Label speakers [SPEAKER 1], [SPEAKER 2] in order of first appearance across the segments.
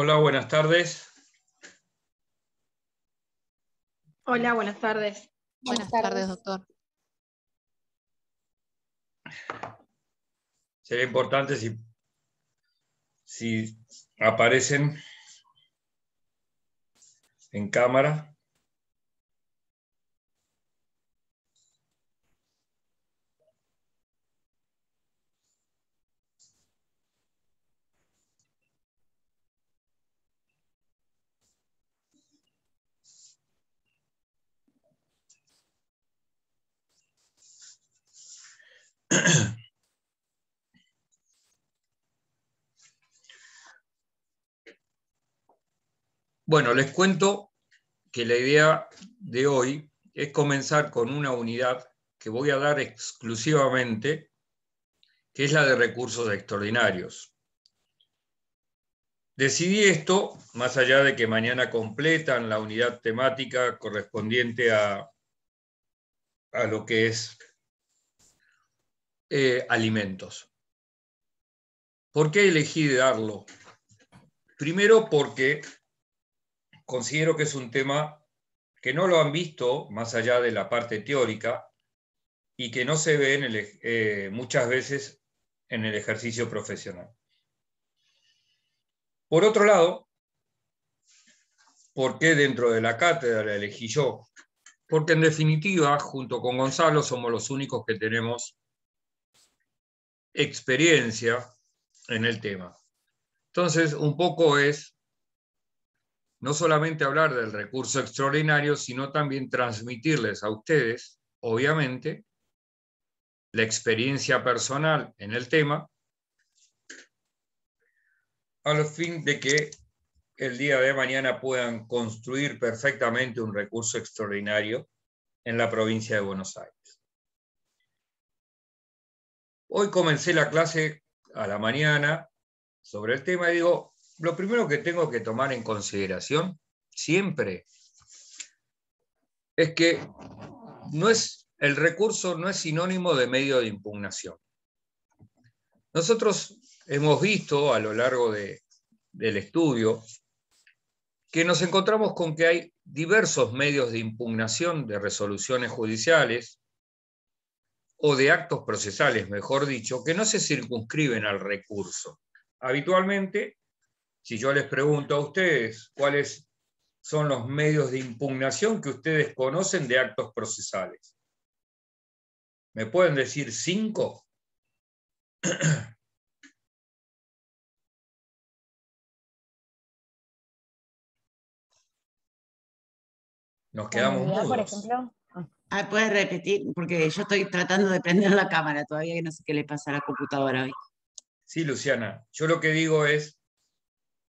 [SPEAKER 1] Hola, buenas tardes. Hola, buenas tardes. Buenas, tardes. doctor.
[SPEAKER 2] Sería importante si, si aparecen en cámara. Bueno, les cuento que la idea de hoy es comenzar con una unidad que voy a dar exclusivamente, que es la de recursos extraordinarios. Decidí esto, más allá de que mañana completan la unidad temática correspondiente a, a lo que es eh, alimentos. ¿Por qué elegí darlo? Primero porque considero que es un tema que no lo han visto más allá de la parte teórica y que no se ve eh, muchas veces en el ejercicio profesional. Por otro lado, ¿por qué dentro de la cátedra elegí yo? Porque en definitiva, junto con Gonzalo, somos los únicos que tenemos experiencia en el tema. Entonces, un poco es no solamente hablar del recurso extraordinario, sino también transmitirles a ustedes, obviamente, la experiencia personal en el tema, a fin de que el día de mañana puedan construir perfectamente un recurso extraordinario en la provincia de Buenos Aires. Hoy comencé la clase a la mañana sobre el tema y digo, lo primero que tengo que tomar en consideración siempre es que no es, el recurso no es sinónimo de medio de impugnación. Nosotros hemos visto a lo largo del estudio que nos encontramos con que hay diversos medios de impugnación de resoluciones judiciales o de actos procesales, mejor dicho, que no se circunscriben al recurso. Habitualmente, si yo les pregunto a ustedes cuáles son los medios de impugnación
[SPEAKER 1] que ustedes conocen de actos procesales, ¿me pueden decir cinco? Nos quedamos mudos. Por ejemplo? Ah, puedes repetir, porque yo estoy tratando de prender la
[SPEAKER 3] cámara todavía que no sé qué le pasa a la computadora hoy.
[SPEAKER 2] Sí, Luciana, yo lo que digo es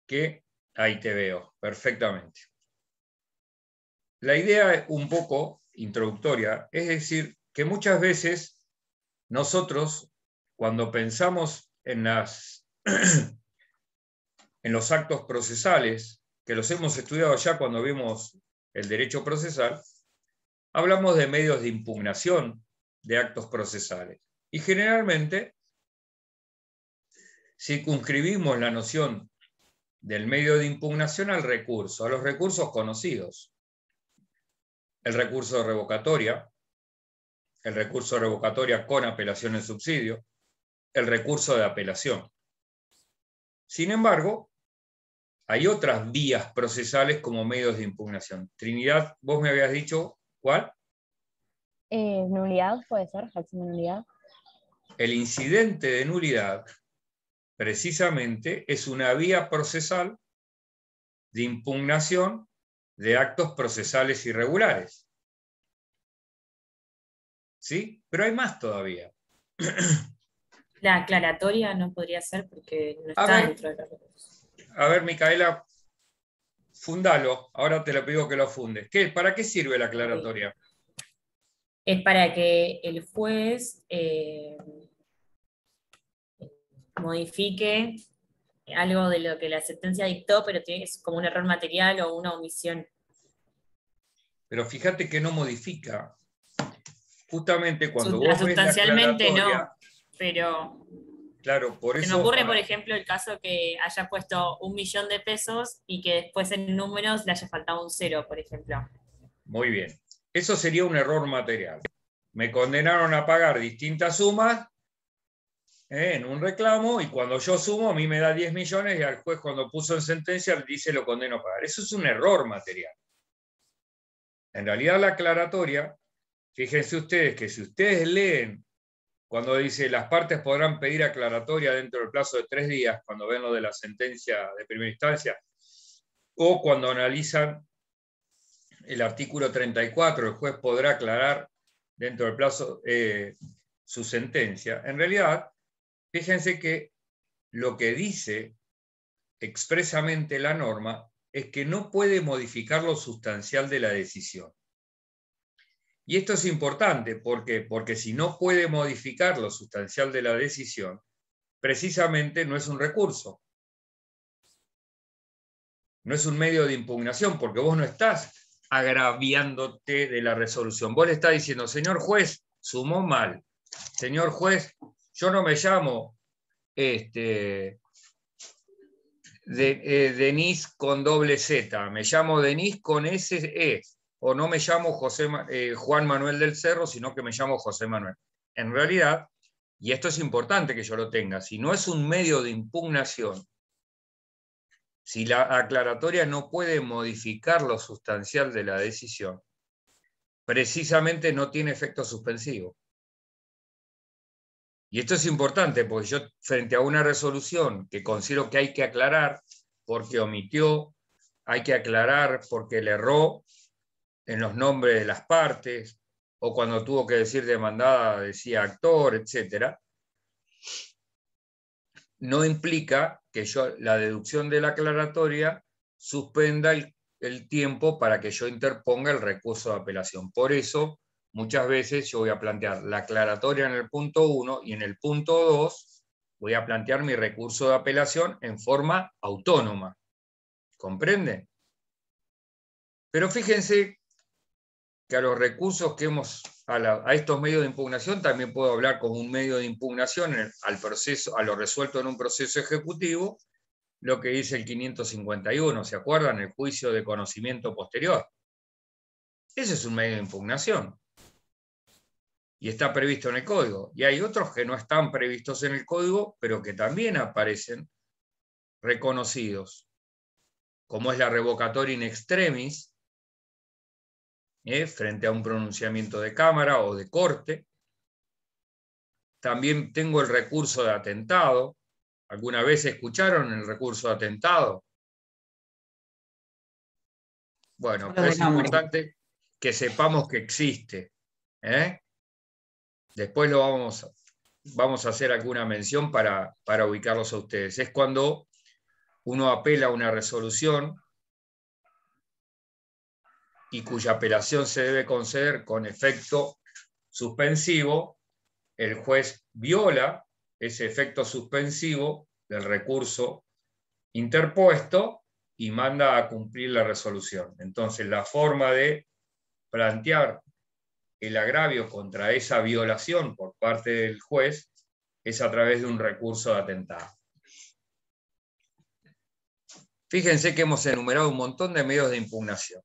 [SPEAKER 2] que ahí te veo perfectamente. La idea es un poco introductoria es decir que muchas veces nosotros cuando pensamos en las en los actos procesales que los hemos estudiado ya cuando vimos el derecho procesal, Hablamos de medios de impugnación de actos procesales. Y generalmente, circunscribimos la noción del medio de impugnación al recurso, a los recursos conocidos. El recurso de revocatoria, el recurso de revocatoria con apelación en subsidio, el recurso de apelación. Sin embargo, hay otras vías procesales como medios de impugnación. Trinidad, vos me habías dicho ¿Cuál?
[SPEAKER 3] Eh, nulidad puede ser, nulidad.
[SPEAKER 2] El incidente de nulidad, precisamente, es una vía procesal de impugnación de actos procesales irregulares. ¿Sí? Pero hay más todavía.
[SPEAKER 3] La aclaratoria no podría ser porque no está dentro de la...
[SPEAKER 2] A ver, Micaela, fundalo. Ahora te lo pido que lo fundes. ¿Qué, ¿Para qué sirve la aclaratoria?
[SPEAKER 3] Es para que el juez eh, modifique algo de lo que la sentencia dictó, pero es como un error material o una omisión.
[SPEAKER 2] Pero fíjate que no modifica. Justamente cuando sustancialmente vos no,
[SPEAKER 3] pero
[SPEAKER 2] Claro, por eso. Se me ocurre, por
[SPEAKER 3] ejemplo, el caso que haya puesto un millón de pesos y que después en números le haya faltado un cero, por ejemplo.
[SPEAKER 2] Muy bien. Eso sería un error material. Me condenaron a pagar distintas sumas eh, en un reclamo y cuando yo sumo, a mí me da 10 millones y al juez cuando puso en sentencia dice lo condeno a pagar. Eso es un error material. En realidad la aclaratoria, fíjense ustedes que si ustedes leen cuando dice las partes podrán pedir aclaratoria dentro del plazo de tres días, cuando ven lo de la sentencia de primera instancia, o cuando analizan el artículo 34, el juez podrá aclarar dentro del plazo eh, su sentencia. En realidad, fíjense que lo que dice expresamente la norma es que no puede modificar lo sustancial de la decisión. Y esto es importante porque, porque si no puede modificar lo sustancial de la decisión, precisamente no es un recurso. No es un medio de impugnación porque vos no estás agraviándote de la resolución. Vos le estás diciendo, señor juez, sumó mal. Señor juez, yo no me llamo este, eh, con doble Z, me llamo Denis con SE o no me llamo José, eh, Juan Manuel del Cerro, sino que me llamo José Manuel. En realidad, y esto es importante que yo lo tenga, si no es un medio de impugnación, si la aclaratoria no puede modificar lo sustancial de la decisión, precisamente no tiene efecto suspensivo. Y esto es importante porque yo frente a una resolución que considero que hay que aclarar porque omitió, hay que aclarar porque le erró, en los nombres de las partes, o cuando tuvo que decir demandada decía actor, etcétera, no implica que yo, la deducción de la aclaratoria suspenda el, tiempo para que yo interponga el recurso de apelación. Por eso, muchas veces yo voy a plantear la aclaratoria en el punto 1 y en el punto 2 voy a plantear mi recurso de apelación en forma autónoma. ¿Comprenden? Pero fíjense que a los recursos que hemos, a, estos medios de impugnación, también puedo hablar como un medio de impugnación al proceso, a lo resuelto en un proceso ejecutivo, lo que dice el 551, ¿se acuerdan? El juicio de conocimiento posterior. Ese es un medio de impugnación. Y está previsto en el código. Y hay otros que no están previstos en el código, pero que también aparecen reconocidos, como es la revocatoria in extremis, ¿eh? frente a un pronunciamiento de Cámara o de Corte. También tengo el recurso de atentado. ¿Alguna vez escucharon el recurso de
[SPEAKER 1] atentado? Bueno, es importante que sepamos que existe. ¿eh? Después lo vamos,
[SPEAKER 2] vamos a hacer alguna mención para, para ubicarlos a ustedes. Es cuando uno apela a una resolución y cuya apelación se debe conceder con efecto suspensivo, el juez viola ese efecto suspensivo del recurso interpuesto y manda a cumplir la resolución. Entonces, la forma de plantear el agravio contra esa violación por parte del juez es a través de un recurso de atentado. Fíjense que hemos enumerado un montón de medios de impugnación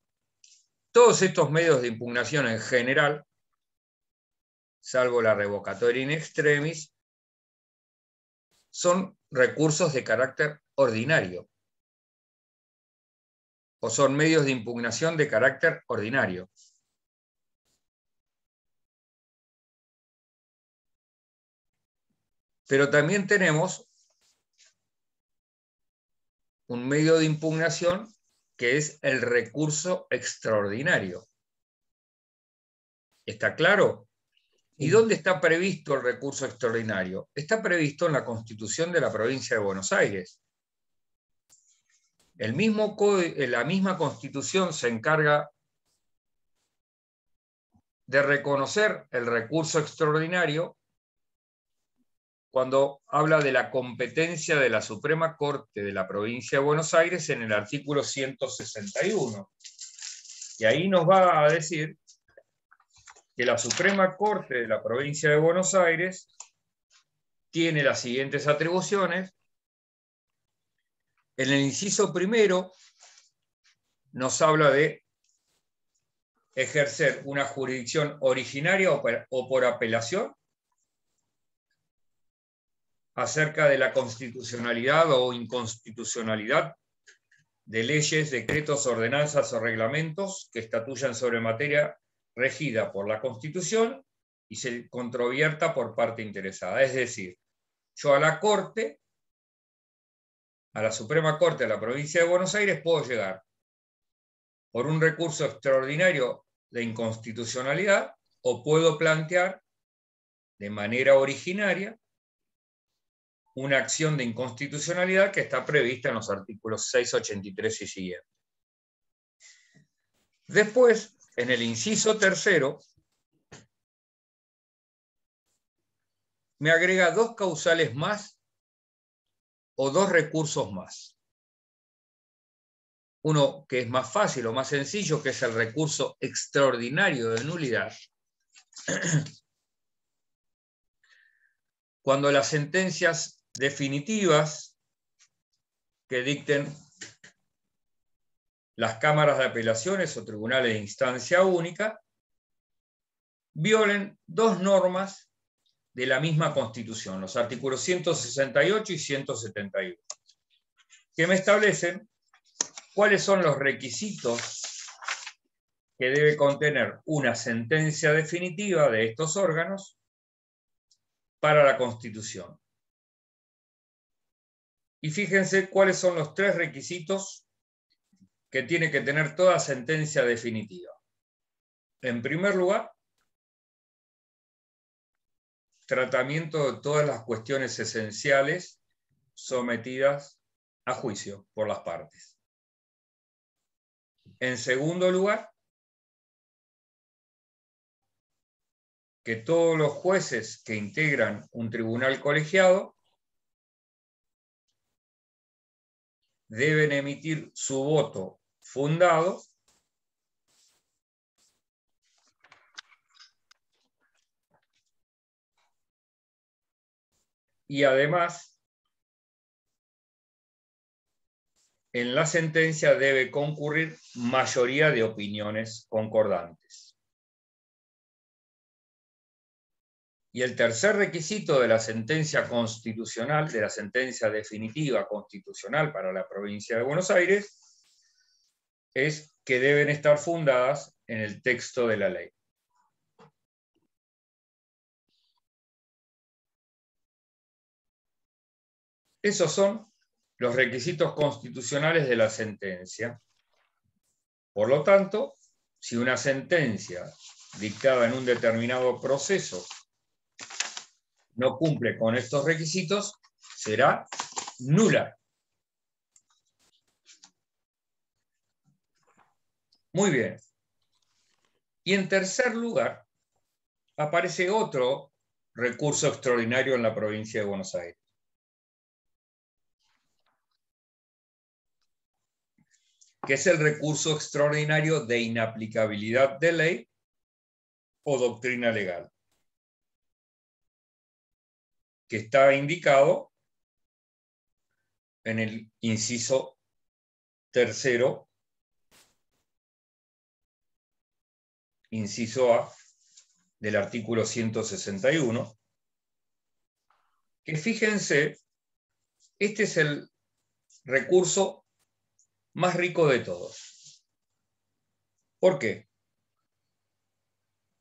[SPEAKER 2] todos estos medios de impugnación en general, salvo la revocatoria in extremis, son recursos de carácter ordinario
[SPEAKER 1] o son medios de impugnación de carácter ordinario. Pero también tenemos
[SPEAKER 2] un medio de impugnación que es el recurso extraordinario. ¿Está claro? ¿Y dónde está previsto el recurso extraordinario? Está previsto en la Constitución de la provincia de Buenos Aires. El mismo eh, la misma Constitución se encarga de reconocer el recurso extraordinario cuando habla de la competencia de la Suprema Corte de la provincia de Buenos Aires en el artículo 161. Y ahí nos va a decir que la Suprema Corte de la provincia de Buenos Aires tiene las siguientes atribuciones. En el inciso primero nos habla de ejercer una jurisdicción originaria o por apelación acerca de la constitucionalidad o inconstitucionalidad de leyes, decretos, ordenanzas o reglamentos que estatuyan sobre materia regida por la Constitución y se controvierta por parte interesada. Es decir, yo a la Corte, a la Suprema Corte de la provincia de Buenos Aires, puedo llegar por un recurso extraordinario de inconstitucionalidad o puedo plantear de manera originaria una acción de inconstitucionalidad que está prevista en los artículos 83 y siguientes. Después, en el inciso tercero, me agrega dos causales más o dos recursos más. Uno que es más fácil o más sencillo, que es el recurso extraordinario de nulidad. Cuando las sentencias definitivas que dicten las cámaras de apelaciones o tribunales de instancia única violen dos normas de la misma Constitución, los artículos 168 y 171, que me establecen cuáles son los requisitos que debe contener una sentencia definitiva de estos órganos para la Constitución. Y fíjense cuáles son los tres requisitos que tiene que tener toda sentencia definitiva. En primer lugar, tratamiento de todas las cuestiones esenciales sometidas a juicio
[SPEAKER 1] por las partes. En segundo lugar, que todos los jueces que integran un tribunal colegiado
[SPEAKER 2] deben emitir su voto fundado
[SPEAKER 1] y además
[SPEAKER 2] en la sentencia debe concurrir mayoría de opiniones concordantes. Y el tercer requisito de la sentencia constitucional, de la sentencia definitiva constitucional para la
[SPEAKER 1] provincia de Buenos Aires, es que deben estar fundadas en el texto de la ley. Esos son los requisitos
[SPEAKER 2] constitucionales de la sentencia. Por lo tanto, si una sentencia dictada en un determinado proceso no cumple con estos requisitos, será nula. Muy bien. Y en tercer lugar, aparece otro recurso extraordinario en la provincia de Buenos Aires. que es el recurso extraordinario de inaplicabilidad
[SPEAKER 1] de ley o doctrina legal que está indicado en el inciso tercero,
[SPEAKER 2] inciso A del artículo 161, que fíjense, este es el recurso más rico de todos. ¿Por qué?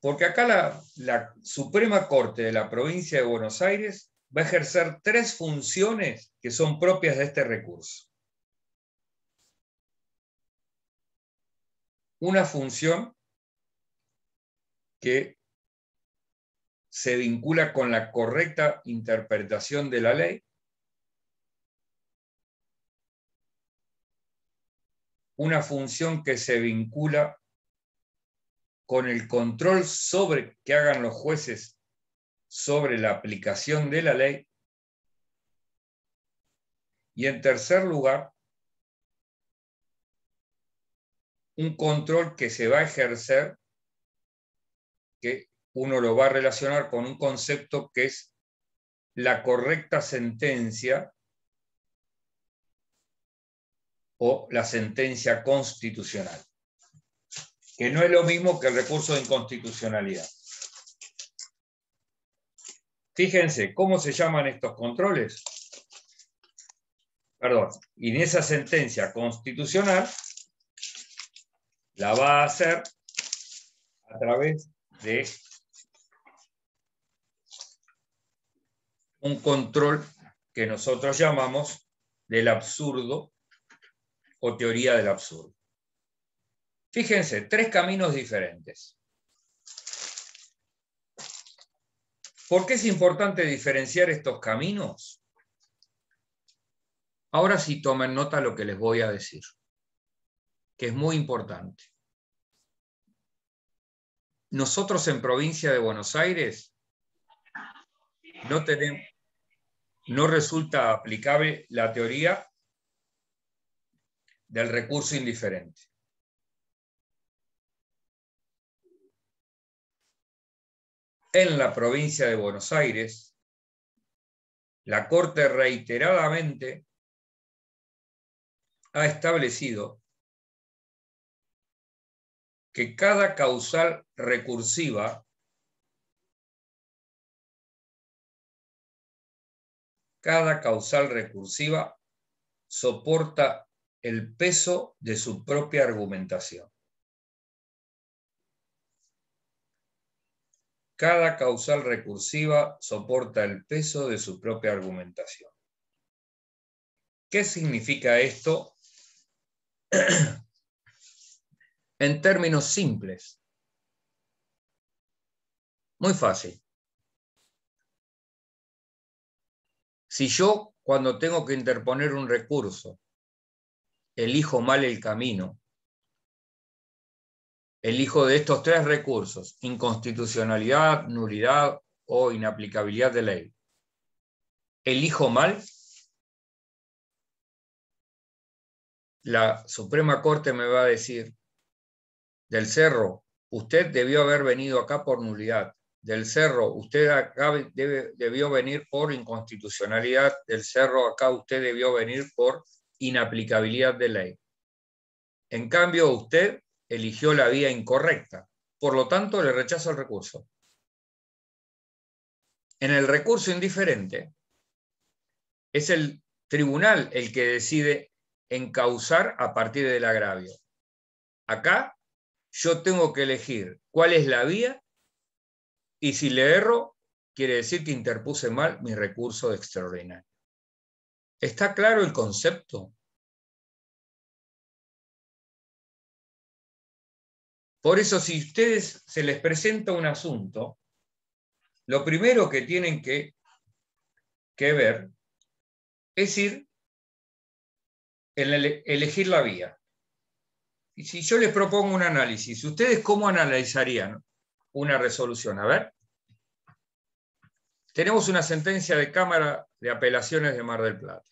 [SPEAKER 2] Porque acá la, la Suprema Corte de la Provincia de Buenos Aires va a ejercer tres funciones que son propias de este recurso. Una función que se vincula con la correcta interpretación de la ley. Una función que se vincula con el control sobre que hagan los jueces sobre la aplicación de la ley. Y en tercer lugar, un control que se va a ejercer, que uno lo va a relacionar con un concepto que es la correcta sentencia o la sentencia constitucional, que no es lo mismo que el recurso de inconstitucionalidad. Fíjense, ¿cómo se llaman estos controles? Perdón, y en esa sentencia constitucional la va a hacer a través de un control que nosotros llamamos del absurdo o teoría del absurdo. Fíjense, tres caminos diferentes. ¿Por qué es importante diferenciar estos caminos? Ahora sí tomen nota lo que les voy a decir, que es muy importante. Nosotros en provincia de Buenos Aires no, tenemos, no resulta aplicable la teoría
[SPEAKER 1] del recurso indiferente. en la provincia de Buenos Aires, la Corte reiteradamente ha establecido que cada causal recursiva cada causal recursiva soporta
[SPEAKER 2] el peso de su propia argumentación. Cada causal recursiva soporta el peso de su propia argumentación. ¿Qué significa esto? en términos simples.
[SPEAKER 1] Muy fácil. Si yo, cuando tengo que interponer un recurso,
[SPEAKER 2] elijo mal el camino, elijo de estos tres recursos, inconstitucionalidad, nulidad o inaplicabilidad de ley.
[SPEAKER 1] ¿Elijo mal? La Suprema Corte me va a decir, del cerro,
[SPEAKER 2] usted debió haber venido acá por nulidad. Del cerro, usted acá debió venir por inconstitucionalidad. Del cerro, acá usted debió venir por inaplicabilidad de ley. En cambio, usted eligió la vía incorrecta. Por lo tanto, le rechazo el recurso. En el recurso indiferente, es el tribunal el que decide encauzar a partir del agravio. Acá yo tengo que elegir cuál es la vía y si le erro, quiere decir que interpuse
[SPEAKER 1] mal mi recurso extraordinario. ¿Está claro el concepto? Por eso, si ustedes se les presenta un asunto, lo primero que tienen que,
[SPEAKER 2] ver es ir en elegir la vía. Y si yo les propongo un análisis, ¿ustedes cómo analizarían una resolución? A ver. Tenemos una sentencia de Cámara de Apelaciones de Mar del Plata.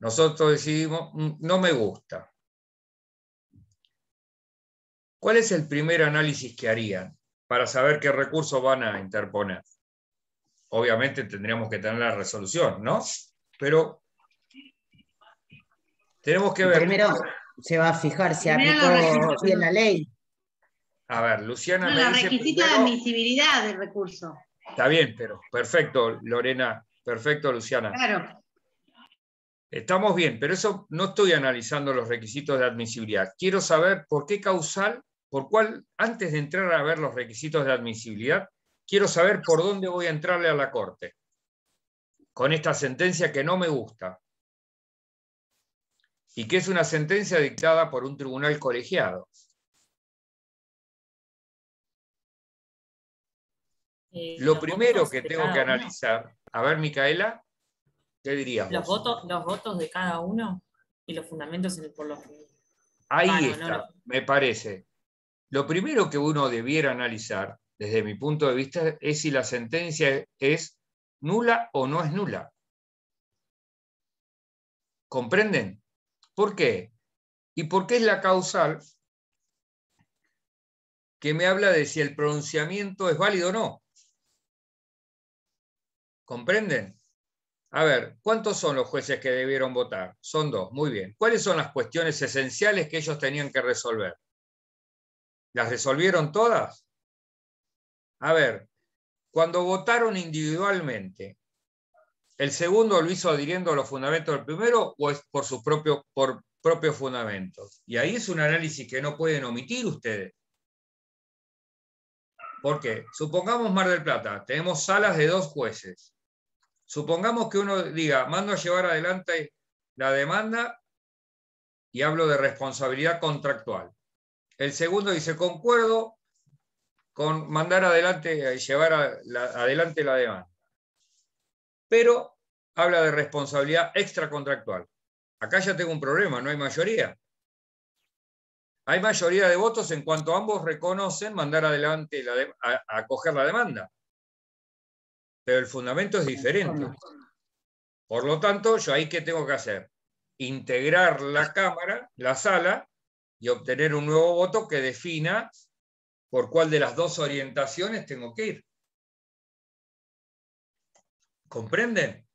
[SPEAKER 2] Nosotros decidimos, mm, no me gusta. ¿Cuál es el primer análisis que harían para saber qué recursos van a interponer? Obviamente tendríamos que tener la resolución, ¿no? Pero
[SPEAKER 3] tenemos que ver. Primero se va a fijar si aplicó bien la ley. A ver, Luciana. No, los requisitos de admisibilidad del recurso.
[SPEAKER 2] Está bien, pero perfecto, Lorena. Perfecto, Luciana. Claro. Estamos bien, pero eso no estoy analizando los requisitos de admisibilidad. Quiero saber por qué causal por cual antes de entrar a ver los requisitos de admisibilidad, quiero saber por dónde voy a entrarle a la Corte con esta sentencia que no me gusta
[SPEAKER 1] y que es una sentencia dictada por un tribunal colegiado. Eh, Lo primero que tengo que analizar, a ver Micaela, ¿qué diríamos? Los votos, los votos
[SPEAKER 3] de cada uno y los fundamentos en el, por los que...
[SPEAKER 2] Ahí está, me parece. Lo primero que uno debiera analizar, desde mi punto de vista, es si la sentencia es nula o no es nula. ¿Comprenden? ¿Por qué? ¿Y por qué es la causal que me habla de si el pronunciamiento es válido o no? ¿Comprenden? A ver, ¿cuántos son los jueces que debieron votar? Son dos, muy bien. ¿Cuáles son las cuestiones esenciales que ellos tenían que resolver? ¿Las resolvieron todas? A ver, cuando votaron individualmente, ¿el segundo lo hizo adhiriendo a los fundamentos del primero o es por sus propios, por propios fundamentos? Y ahí es un análisis que no pueden omitir ustedes. ¿Por qué? Supongamos Mar del Plata, tenemos salas de dos jueces. Supongamos que uno diga, mando a llevar adelante la demanda y hablo de responsabilidad contractual. El segundo dice, concuerdo con mandar adelante y llevar adelante la demanda. Pero habla de responsabilidad extracontractual. Acá ya tengo un problema, no hay mayoría. Hay mayoría de votos en cuanto ambos reconocen mandar adelante, la a, coger la demanda. Pero el fundamento es diferente. Por lo tanto, yo ahí qué tengo que hacer? Integrar la cámara, la sala, y obtener un nuevo voto que
[SPEAKER 1] defina por cuál de las dos orientaciones tengo que ir. ¿Comprenden?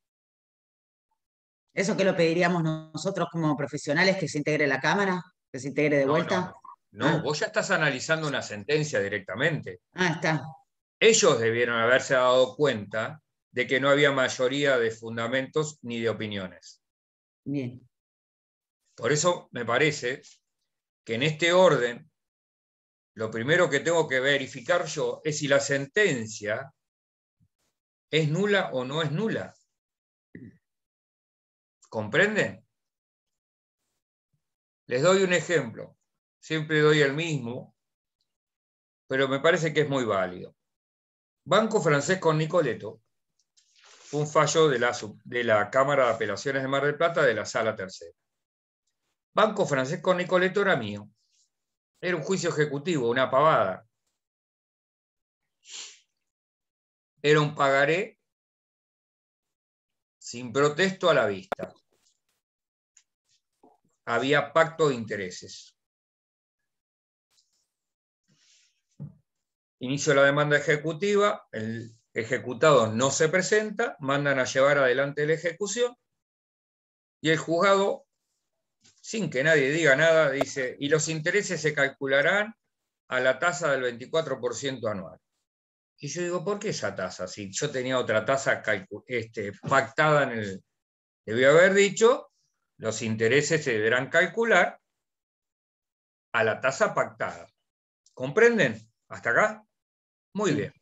[SPEAKER 1] ¿Eso que lo
[SPEAKER 3] pediríamos nosotros como profesionales que se integre la Cámara? ¿Que se integre de vuelta?
[SPEAKER 1] No, ah. vos
[SPEAKER 2] ya estás analizando una sentencia directamente. Ah, está. Ellos debieron haberse dado cuenta de que no había mayoría de fundamentos ni de opiniones. Bien. Por eso me parece en este orden, lo primero que tengo que verificar yo es si la sentencia es nula o no es nula. ¿Comprenden? Les doy un ejemplo. Siempre doy el mismo, pero me parece que es muy válido. Banco francés con Nicoleto, un fallo de la, de la Cámara de Apelaciones de Mar del Plata de la Sala Tercera. Banco Francesco Nicoletto era mío. Era un juicio
[SPEAKER 1] ejecutivo, una pavada. Era un pagaré sin protesto a la vista. Había pacto de intereses.
[SPEAKER 2] Inicio la demanda ejecutiva, el ejecutado no se presenta, mandan a llevar adelante la ejecución y el juzgado sin que nadie diga nada, dice, y los intereses se calcularán a la tasa del 24% anual. Y yo digo, ¿por qué esa tasa? Si yo tenía otra tasa este, pactada en el... Debí haber dicho, los intereses se deberán calcular a la tasa pactada. ¿Comprenden? ¿Hasta acá? Muy bien.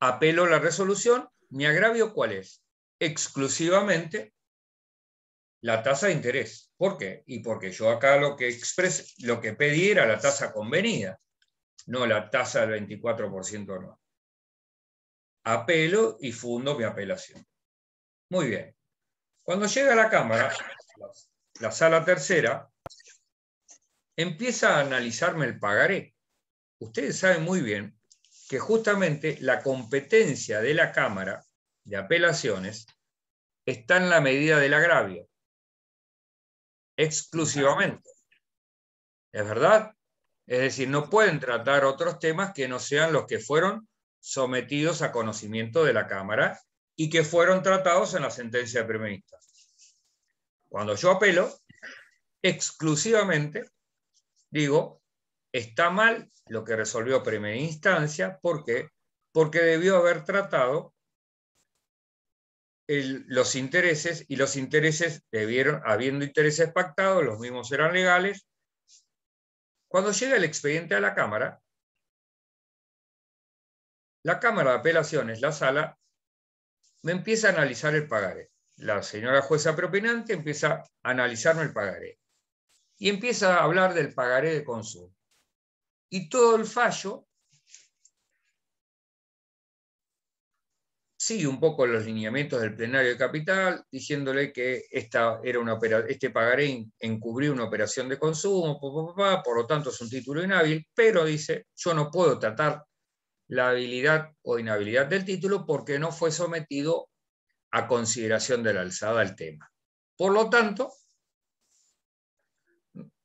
[SPEAKER 2] Apelo a la resolución. me agravio cuál es? Exclusivamente la tasa de interés. ¿Por qué? Y porque yo acá lo que lo que pedí era la tasa convenida, no la tasa del 24% no. Apelo y fundo mi apelación. Muy bien. Cuando llega a la Cámara, la sala tercera, empieza a analizarme el pagaré. Ustedes saben muy bien que justamente la competencia de la Cámara de Apelaciones está en la medida del agravio exclusivamente. ¿Es verdad? Es decir, no pueden tratar otros temas que no sean los que fueron sometidos a conocimiento de la Cámara y que fueron tratados en la sentencia de primera instancia. Cuando yo apelo, exclusivamente digo, está mal lo que resolvió primera instancia, ¿por qué? Porque debió haber tratado los intereses y los intereses, debieron, habiendo intereses pactados, los mismos eran legales. Cuando llega el expediente a la Cámara, la Cámara de Apelaciones, la sala, me empieza a analizar el pagaré. La señora jueza propinante empieza a analizarme el pagaré y empieza a hablar del pagaré de consumo. Y todo el fallo sigue un poco los lineamientos del plenario de capital, diciéndole que era este pagaré encubrió una operación de consumo, por lo tanto es un título inhábil, pero dice, yo no puedo tratar la habilidad o inhabilidad del título porque no fue sometido a consideración de la alzada al tema. Por lo tanto,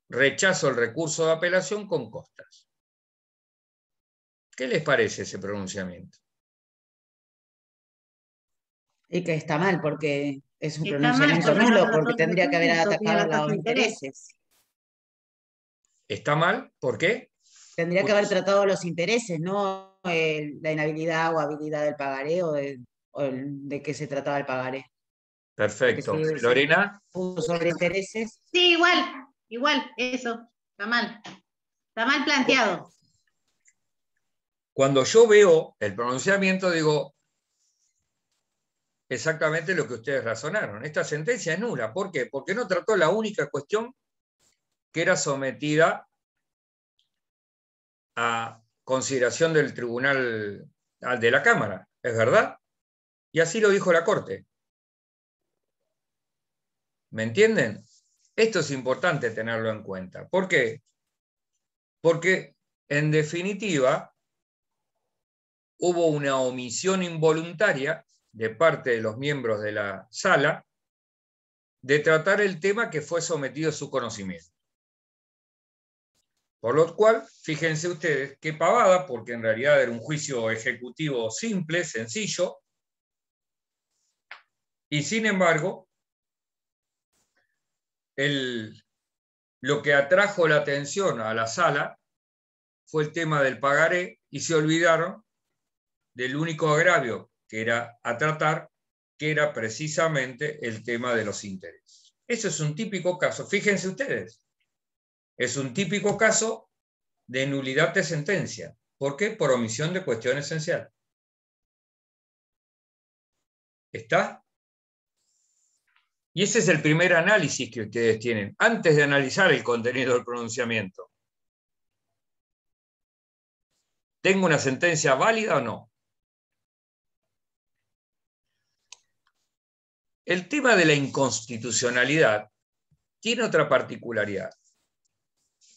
[SPEAKER 2] rechazo
[SPEAKER 1] el recurso de apelación con costas. ¿Qué les parece ese pronunciamiento? Y que está mal, porque
[SPEAKER 3] es un pronunciamiento nulo, porque tendría que haber atacado los intereses.
[SPEAKER 2] ¿Está mal? ¿Por qué?
[SPEAKER 3] Tendría que pues haber tratado los intereses, no eh, la inhabilidad o habilidad del pagaré o de, qué se trataba el pagaré.
[SPEAKER 2] Perfecto. Lorena.
[SPEAKER 3] Sobre intereses. Sí, igual, igual, eso. Está mal. Está mal planteado.
[SPEAKER 2] Cuando yo veo el pronunciamiento, digo, exactamente lo que ustedes razonaron. Esta sentencia es nula. ¿Por qué? Porque no trató la única cuestión que era sometida a consideración del tribunal de la Cámara, ¿es verdad? Y así lo dijo la Corte. ¿Me entienden? Esto es importante tenerlo en cuenta. ¿Por qué? Porque, en definitiva, hubo una omisión involuntaria de parte de los miembros de la sala de tratar el tema que fue sometido a su conocimiento. Por lo cual, fíjense ustedes qué pavada, porque en realidad era un juicio ejecutivo simple, sencillo, y sin embargo, el, lo que atrajo la atención a la sala fue el tema del pagaré y se olvidaron del único agravio que era a tratar, que era precisamente el tema de los intereses. Eso es un típico caso, fíjense ustedes, es un
[SPEAKER 1] típico caso de nulidad de sentencia. ¿Por qué? Por omisión de cuestión esencial. ¿Está? Y ese es el primer análisis que ustedes tienen, antes de analizar el contenido del
[SPEAKER 2] pronunciamiento.
[SPEAKER 1] ¿Tengo una sentencia válida o no? El tema
[SPEAKER 2] de la inconstitucionalidad tiene otra particularidad.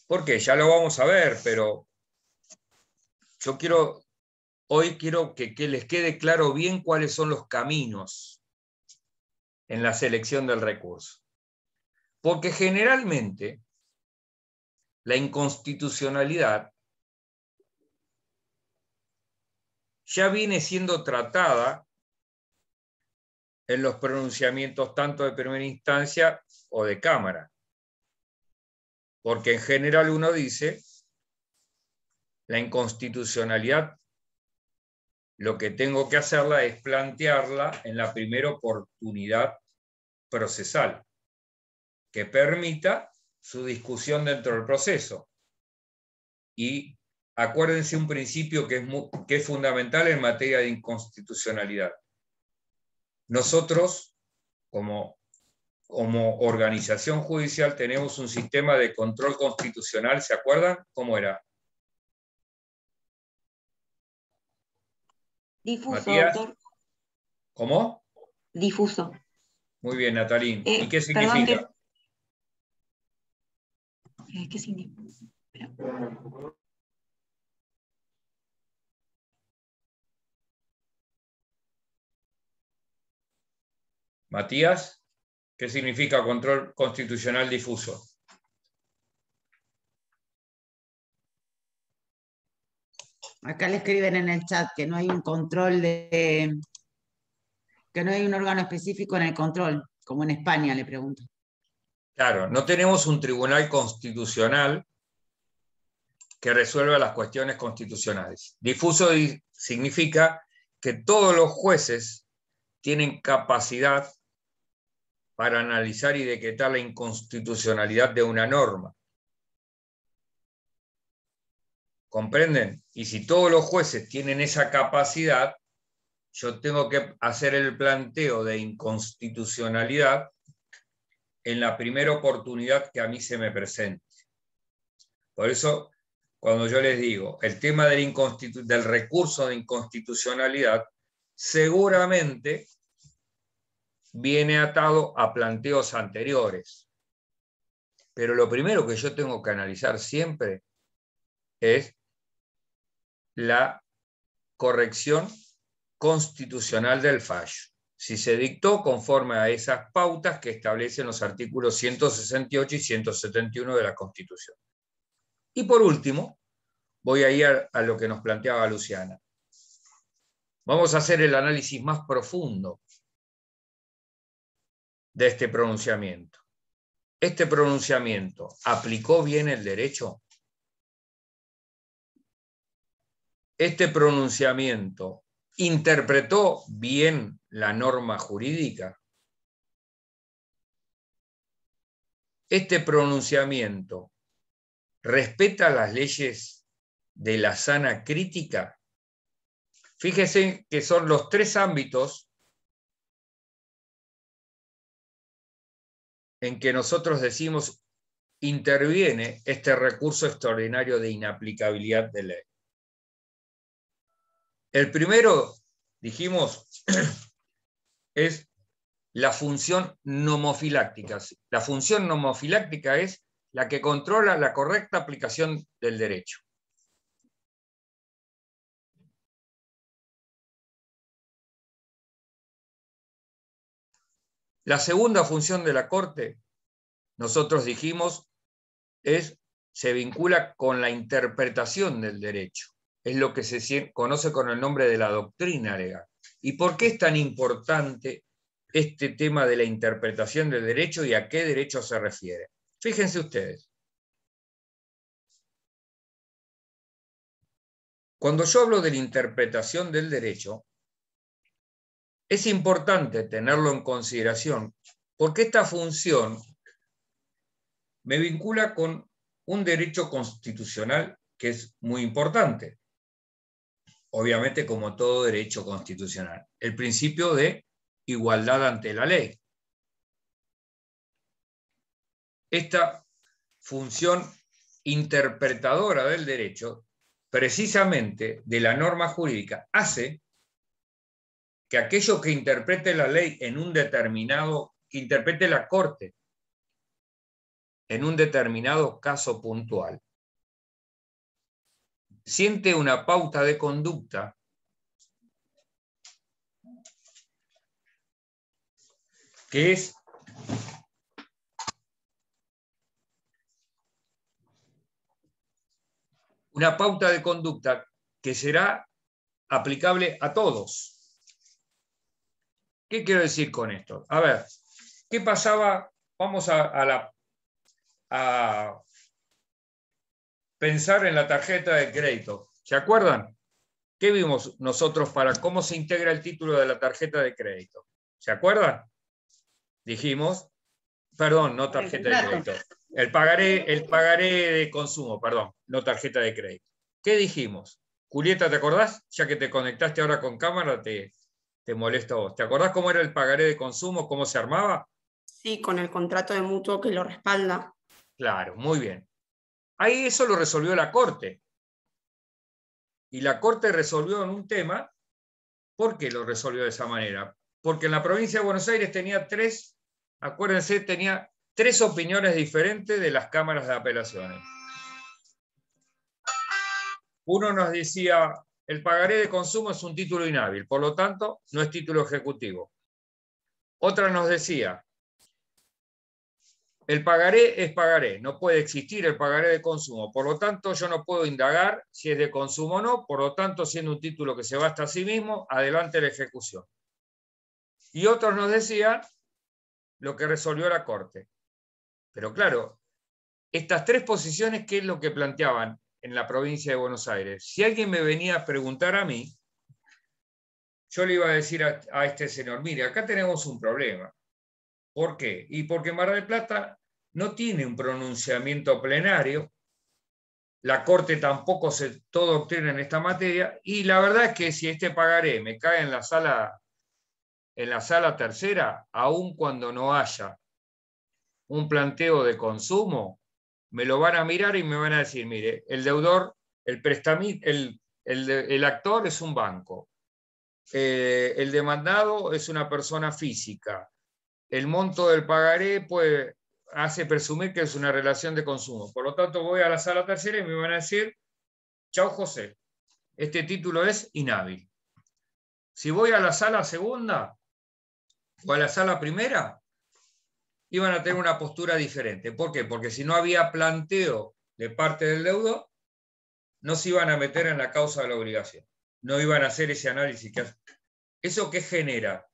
[SPEAKER 2] ¿Por qué? Ya lo vamos a ver, pero yo quiero, hoy quiero que, les quede claro bien cuáles son los caminos en la selección del recurso. Porque generalmente la inconstitucionalidad ya viene siendo tratada en los pronunciamientos tanto de primera instancia o de cámara. Porque en general uno dice la inconstitucionalidad, lo que tengo que hacerla es plantearla en la primera oportunidad procesal que permita su discusión dentro del proceso. Y acuérdense un principio que es, que es fundamental en materia de inconstitucionalidad nosotros, como, organización judicial, tenemos un sistema de control constitucional, ¿se acuerdan? ¿Cómo era?
[SPEAKER 1] Difuso, ¿Cómo? Difuso.
[SPEAKER 2] Muy bien, Natalín. ¿Y eh, eh, qué significa?
[SPEAKER 1] ¿qué, ¿Qué significa? Matías,
[SPEAKER 2] ¿qué significa control constitucional difuso?
[SPEAKER 3] Acá le escriben en el chat que no hay un control de que no hay un órgano específico en el control, como en España, le pregunto.
[SPEAKER 2] Claro, no tenemos un tribunal constitucional que resuelva las cuestiones constitucionales. Difuso significa que todos los jueces tienen capacidad para analizar y decretar la inconstitucionalidad de una norma. ¿Comprenden? Y si todos los jueces tienen esa capacidad, yo tengo que hacer el planteo de inconstitucionalidad en la primera oportunidad que a mí se me presente. Por eso, cuando yo les digo, el tema del, recurso de inconstitucionalidad seguramente viene atado a planteos anteriores. Pero lo primero que yo tengo que analizar siempre es la corrección constitucional del fallo, si se dictó conforme a esas pautas que establecen los artículos 168 y 171 de la Constitución. Y por último, voy a ir a, lo que nos planteaba Luciana. Vamos a hacer el análisis más profundo de este pronunciamiento. ¿Este pronunciamiento aplicó bien el derecho? ¿Este pronunciamiento interpretó bien la norma jurídica? ¿Este pronunciamiento respeta las leyes de la sana crítica? Fíjese que son los tres ámbitos en que nosotros decimos interviene este recurso extraordinario de inaplicabilidad de ley. El primero, dijimos, es la función nomofiláctica. La función nomofiláctica es la que controla la correcta
[SPEAKER 1] aplicación del derecho. La segunda función de la Corte, nosotros dijimos, es, se
[SPEAKER 2] vincula con la interpretación del derecho. Es lo que se conoce con el nombre de la doctrina legal. ¿Y por qué es tan importante este tema de la interpretación del derecho y a qué derecho se refiere? Fíjense ustedes. Cuando yo hablo de la interpretación del derecho, es importante tenerlo en consideración porque esta función me vincula con un derecho constitucional que es muy importante. Obviamente, como todo derecho constitucional, el principio de igualdad ante la ley. Esta función interpretadora del derecho, precisamente de la norma jurídica, hace que aquello que interprete la ley en un determinado, que interprete la Corte en un determinado caso puntual, siente una pauta de conducta que es una pauta de conducta que será aplicable a todos. ¿Qué quiero decir con esto? A ver, ¿qué pasaba? Vamos a, pensar en la tarjeta de crédito. ¿Se acuerdan? ¿Qué vimos nosotros para cómo se integra el título de la tarjeta de crédito? ¿Se acuerdan? Dijimos, perdón, no tarjeta de crédito. El pagaré, el pagaré de consumo, perdón, no tarjeta de crédito. ¿Qué dijimos? Julieta, ¿te acordás? Ya que te conectaste ahora con cámara, te, te molesta a vos. ¿Te acordás cómo era el pagaré de consumo, cómo se armaba?
[SPEAKER 3] Sí, con el contrato de mutuo que lo respalda.
[SPEAKER 2] Claro, muy bien. Ahí eso lo resolvió la Corte. Y la Corte resolvió en un tema, ¿por qué lo resolvió de esa manera? Porque en la provincia de Buenos Aires tenía tres, acuérdense, tenía tres opiniones diferentes de las cámaras de apelaciones. Uno nos decía, el pagaré de consumo es un título inhábil, por lo tanto, no es título ejecutivo. Otra nos decía, el pagaré es pagaré, no puede existir el pagaré de consumo, por lo tanto, yo no puedo indagar si es de consumo o no, por lo tanto, siendo un título que se basta a sí mismo, adelante la ejecución. Y otros nos decían lo que resolvió la Corte. Pero claro, estas tres posiciones, ¿qué es lo que planteaban? en la provincia de Buenos Aires. Si alguien me venía a preguntar a mí, yo le iba a decir a, este señor, mire, acá tenemos un problema. ¿Por qué? Y porque Mar del Plata no tiene un pronunciamiento plenario, la Corte tampoco se todo obtiene en esta materia, y la verdad es que si este pagaré me cae en la sala, en la sala tercera, aun cuando no haya un planteo de consumo, me lo van a mirar y me van a decir, mire, el deudor, el, el, actor es un banco, eh, el demandado es una persona física, el monto del pagaré pues, hace presumir que es una relación de consumo. Por lo tanto, voy a la sala tercera y me van a decir, chao José, este título es inhábil. Si voy a la sala segunda o a la sala primera, iban a tener una postura diferente. ¿Por qué? Porque si no había planteo de parte del deudor, no se iban a meter en la causa de la obligación. No iban a hacer ese análisis que ¿Eso qué genera?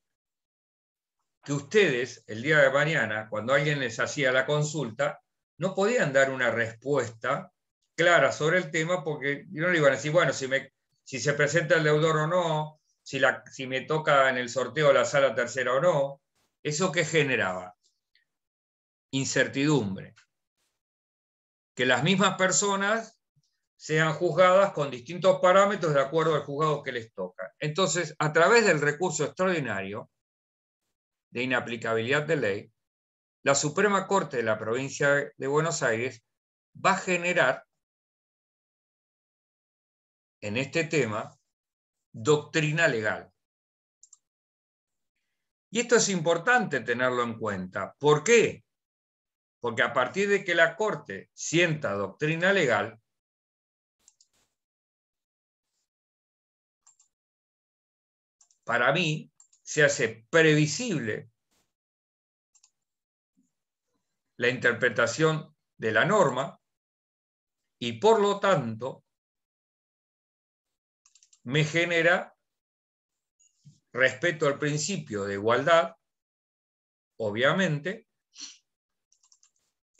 [SPEAKER 2] Que ustedes, el día de mañana, cuando alguien les hacía la consulta, no podían dar una respuesta clara sobre el tema porque no le iban a decir, bueno, si, se presenta el deudor o no, si, si me toca en el sorteo la sala tercera o no. ¿Eso qué generaba? incertidumbre. Que las mismas personas sean juzgadas con distintos parámetros de acuerdo al juzgado que les toca. Entonces, a través del recurso extraordinario de inaplicabilidad de ley,
[SPEAKER 1] la Suprema Corte de la provincia de Buenos Aires va a generar en este tema doctrina legal. Y esto es importante tenerlo en cuenta. ¿Por qué? Porque a partir de que la Corte sienta doctrina legal, para mí se hace previsible
[SPEAKER 2] la interpretación de la norma y por lo tanto me genera respeto al principio de igualdad, obviamente,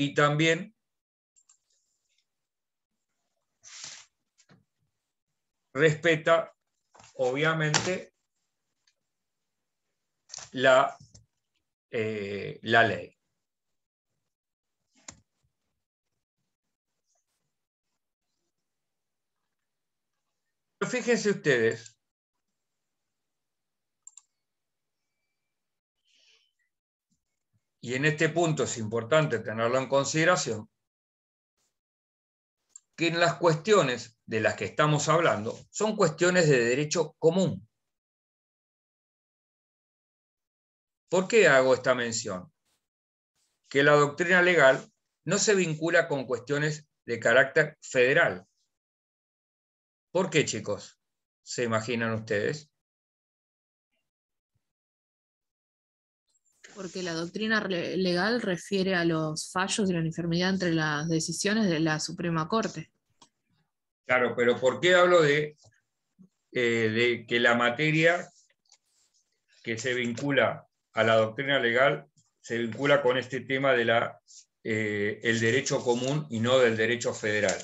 [SPEAKER 2] y también respeta, obviamente, la, eh, la ley. fíjense ustedes y en este punto es importante tenerlo en consideración, que en las cuestiones de las que estamos hablando son cuestiones de derecho común. ¿Por qué hago esta mención? Que la doctrina legal no se vincula con cuestiones de carácter
[SPEAKER 1] federal. ¿Por qué, chicos? ¿Se imaginan ustedes? Porque la doctrina
[SPEAKER 3] legal refiere a los fallos de la uniformidad entre las decisiones de la Suprema
[SPEAKER 1] Corte.
[SPEAKER 2] Claro, pero ¿por qué hablo eh, de, que la materia que se vincula a la doctrina legal se vincula con este tema del eh, derecho común y no del derecho federal?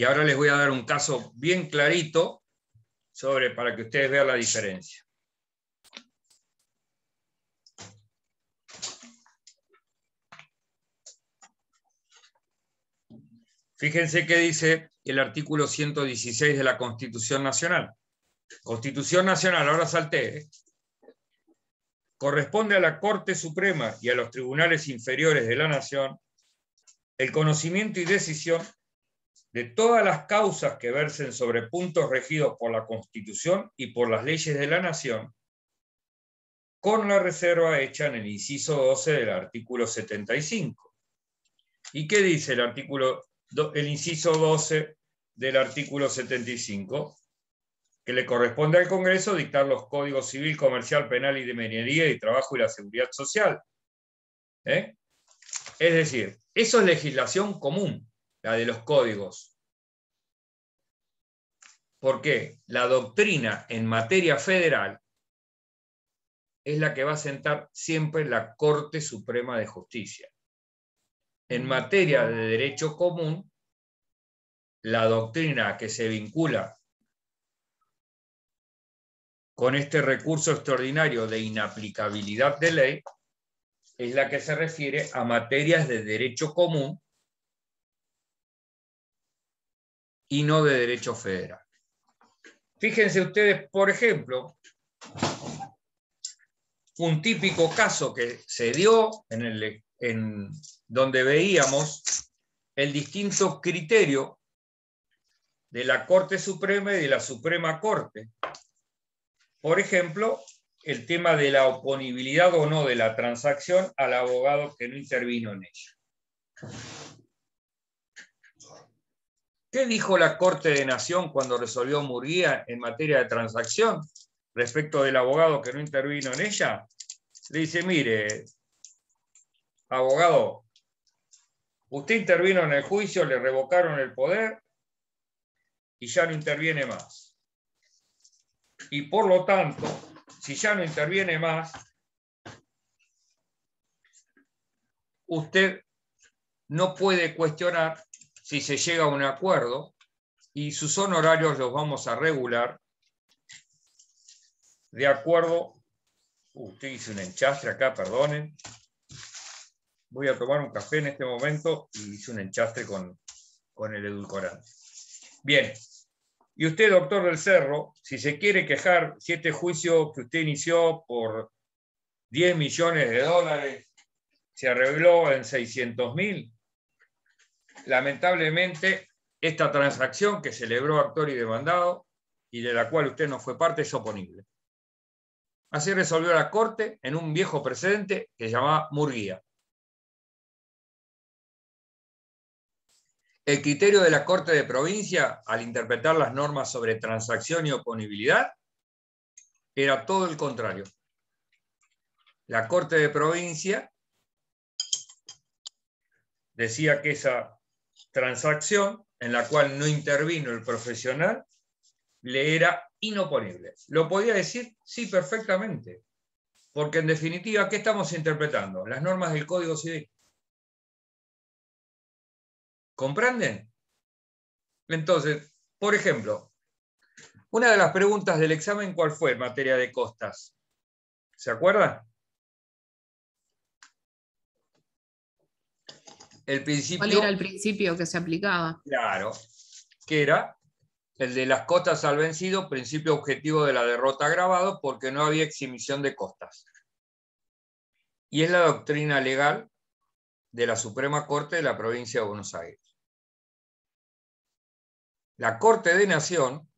[SPEAKER 2] Y ahora les voy a dar un caso bien clarito sobre, para que ustedes vean la diferencia. Fíjense qué dice el artículo 116 de la Constitución Nacional. Constitución Nacional, ahora salté. ¿eh? Corresponde a la Corte Suprema y a los tribunales inferiores de la Nación el conocimiento y decisión de todas las causas que versen sobre puntos regidos por la Constitución y por las leyes de la Nación, con la reserva hecha en el inciso 12 del artículo 75. ¿Y qué dice el, artículo, el inciso 12 del artículo 75? Que le corresponde al Congreso dictar los códigos civil, comercial, penal y de minería y trabajo y la seguridad social. ¿eh? Es decir, eso es legislación común de los códigos. Porque la doctrina en materia federal es la que va a sentar siempre la Corte Suprema de Justicia. En materia de derecho común, la doctrina que se vincula con este recurso extraordinario de inaplicabilidad de ley es la que se refiere a materias de derecho común y no de derecho federal. Fíjense ustedes, por ejemplo, un típico caso que se dio en, el, en donde veíamos el distinto criterio de la Corte Suprema y de la Suprema Corte. Por ejemplo, el tema de la oponibilidad o no de la transacción al abogado que no intervino en ella. ¿Qué dijo la Corte de Nación cuando resolvió Murguía en materia de transacción respecto del abogado que no intervino en ella? Le dice, mire, abogado, usted intervino en el juicio, le revocaron el poder y ya no interviene más. Y por lo tanto, si ya no interviene más, usted no puede cuestionar si se llega a un acuerdo, y sus honorarios los vamos a regular de acuerdo. Uh, usted hizo un enchastre acá, perdonen. Voy a tomar un café en este momento y hice un enchastre con, con el edulcorante. Bien, y usted, doctor del Cerro, si se quiere quejar si este juicio que usted inició por 10 millones de dólares se arregló en 600 mil, lamentablemente, esta transacción que celebró actor y demandado y de la cual usted no fue parte es oponible. Así resolvió la Corte en un viejo precedente que se llamaba Murguía. El criterio de la Corte de Provincia al interpretar las normas sobre transacción y oponibilidad era todo el contrario. La Corte de Provincia decía que esa transacción en la cual no intervino el profesional le era inoponible. Lo podía decir, sí, perfectamente, porque en definitiva, ¿qué estamos interpretando? Las normas del Código Civil. ¿Comprenden? Entonces, por ejemplo, una de las preguntas del examen, ¿cuál fue en materia de costas?
[SPEAKER 1] ¿Se acuerdan? principio, ¿Cuál era el principio que se aplicaba? Claro, que
[SPEAKER 2] era el de las costas al vencido, principio objetivo de la derrota grabado porque no había exhibición de costas. Y es la doctrina legal
[SPEAKER 1] de la Suprema Corte de la provincia de Buenos Aires. La Corte de Nación,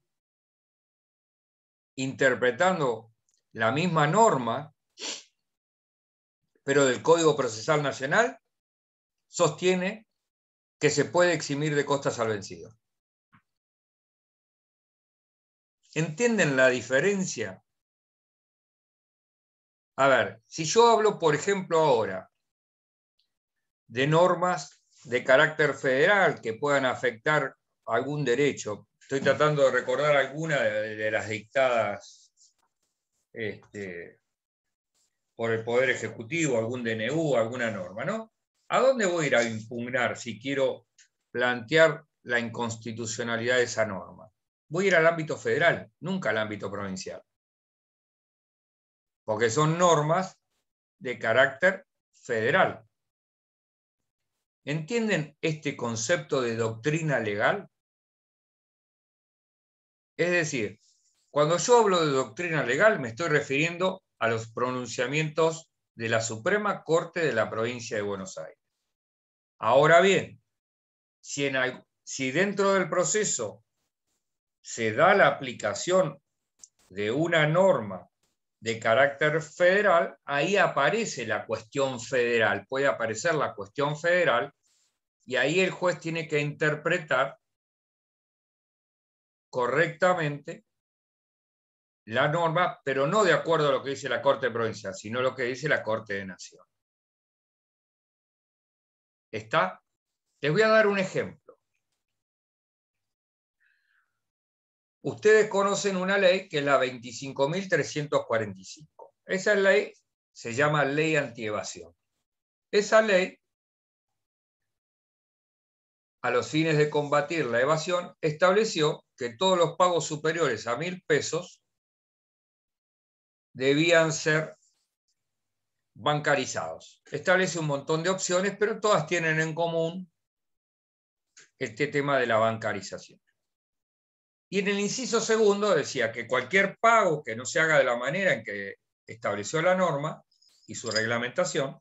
[SPEAKER 1] interpretando
[SPEAKER 2] la misma norma, pero del Código Procesal Nacional,
[SPEAKER 1] sostiene que se puede eximir de costas al vencido. ¿Entienden la diferencia? A ver, si yo hablo, por ejemplo, ahora
[SPEAKER 2] de normas de carácter federal que puedan afectar algún derecho, estoy tratando de recordar alguna de, las dictadas este, por el Poder Ejecutivo, algún DNU, alguna norma, ¿no? ¿A dónde voy a ir a impugnar si quiero plantear la inconstitucionalidad de esa norma? Voy a ir al ámbito federal, nunca al ámbito provincial. Porque son normas de carácter federal. ¿Entienden este concepto de doctrina legal? Es decir, cuando yo hablo de doctrina legal me estoy refiriendo a los pronunciamientos de la Suprema Corte de la provincia de Buenos Aires. Ahora bien, si, dentro del proceso se da la aplicación de una norma de carácter federal, ahí aparece la cuestión federal, puede aparecer la cuestión federal y ahí el juez tiene que interpretar
[SPEAKER 1] correctamente la norma, pero no de acuerdo a lo que dice la Corte Provincial, sino lo que dice la Corte de Nación. ¿Está? Les voy a dar un ejemplo.
[SPEAKER 2] Ustedes conocen una ley que es la 25.345. Esa ley se llama ley antievasión. Esa ley, a los fines de combatir la evasión, estableció que todos los pagos superiores a mil pesos debían ser bancarizados. Establece un montón de opciones, pero todas tienen en común este tema de la bancarización. Y en el inciso segundo decía que cualquier pago que no se haga de la manera en
[SPEAKER 1] que estableció la norma y su reglamentación,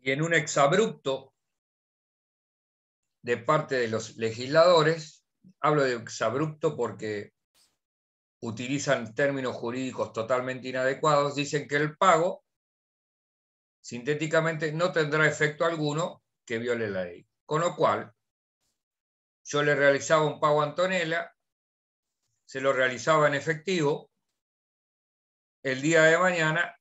[SPEAKER 1] y en un exabrupto
[SPEAKER 2] de parte de los legisladores, hablo de exabrupto porque utilizan términos jurídicos totalmente inadecuados, dicen que el pago sintéticamente no tendrá efecto alguno que viole la ley. Con lo cual, yo le realizaba un pago a Antonella, se lo realizaba en efectivo, el día de mañana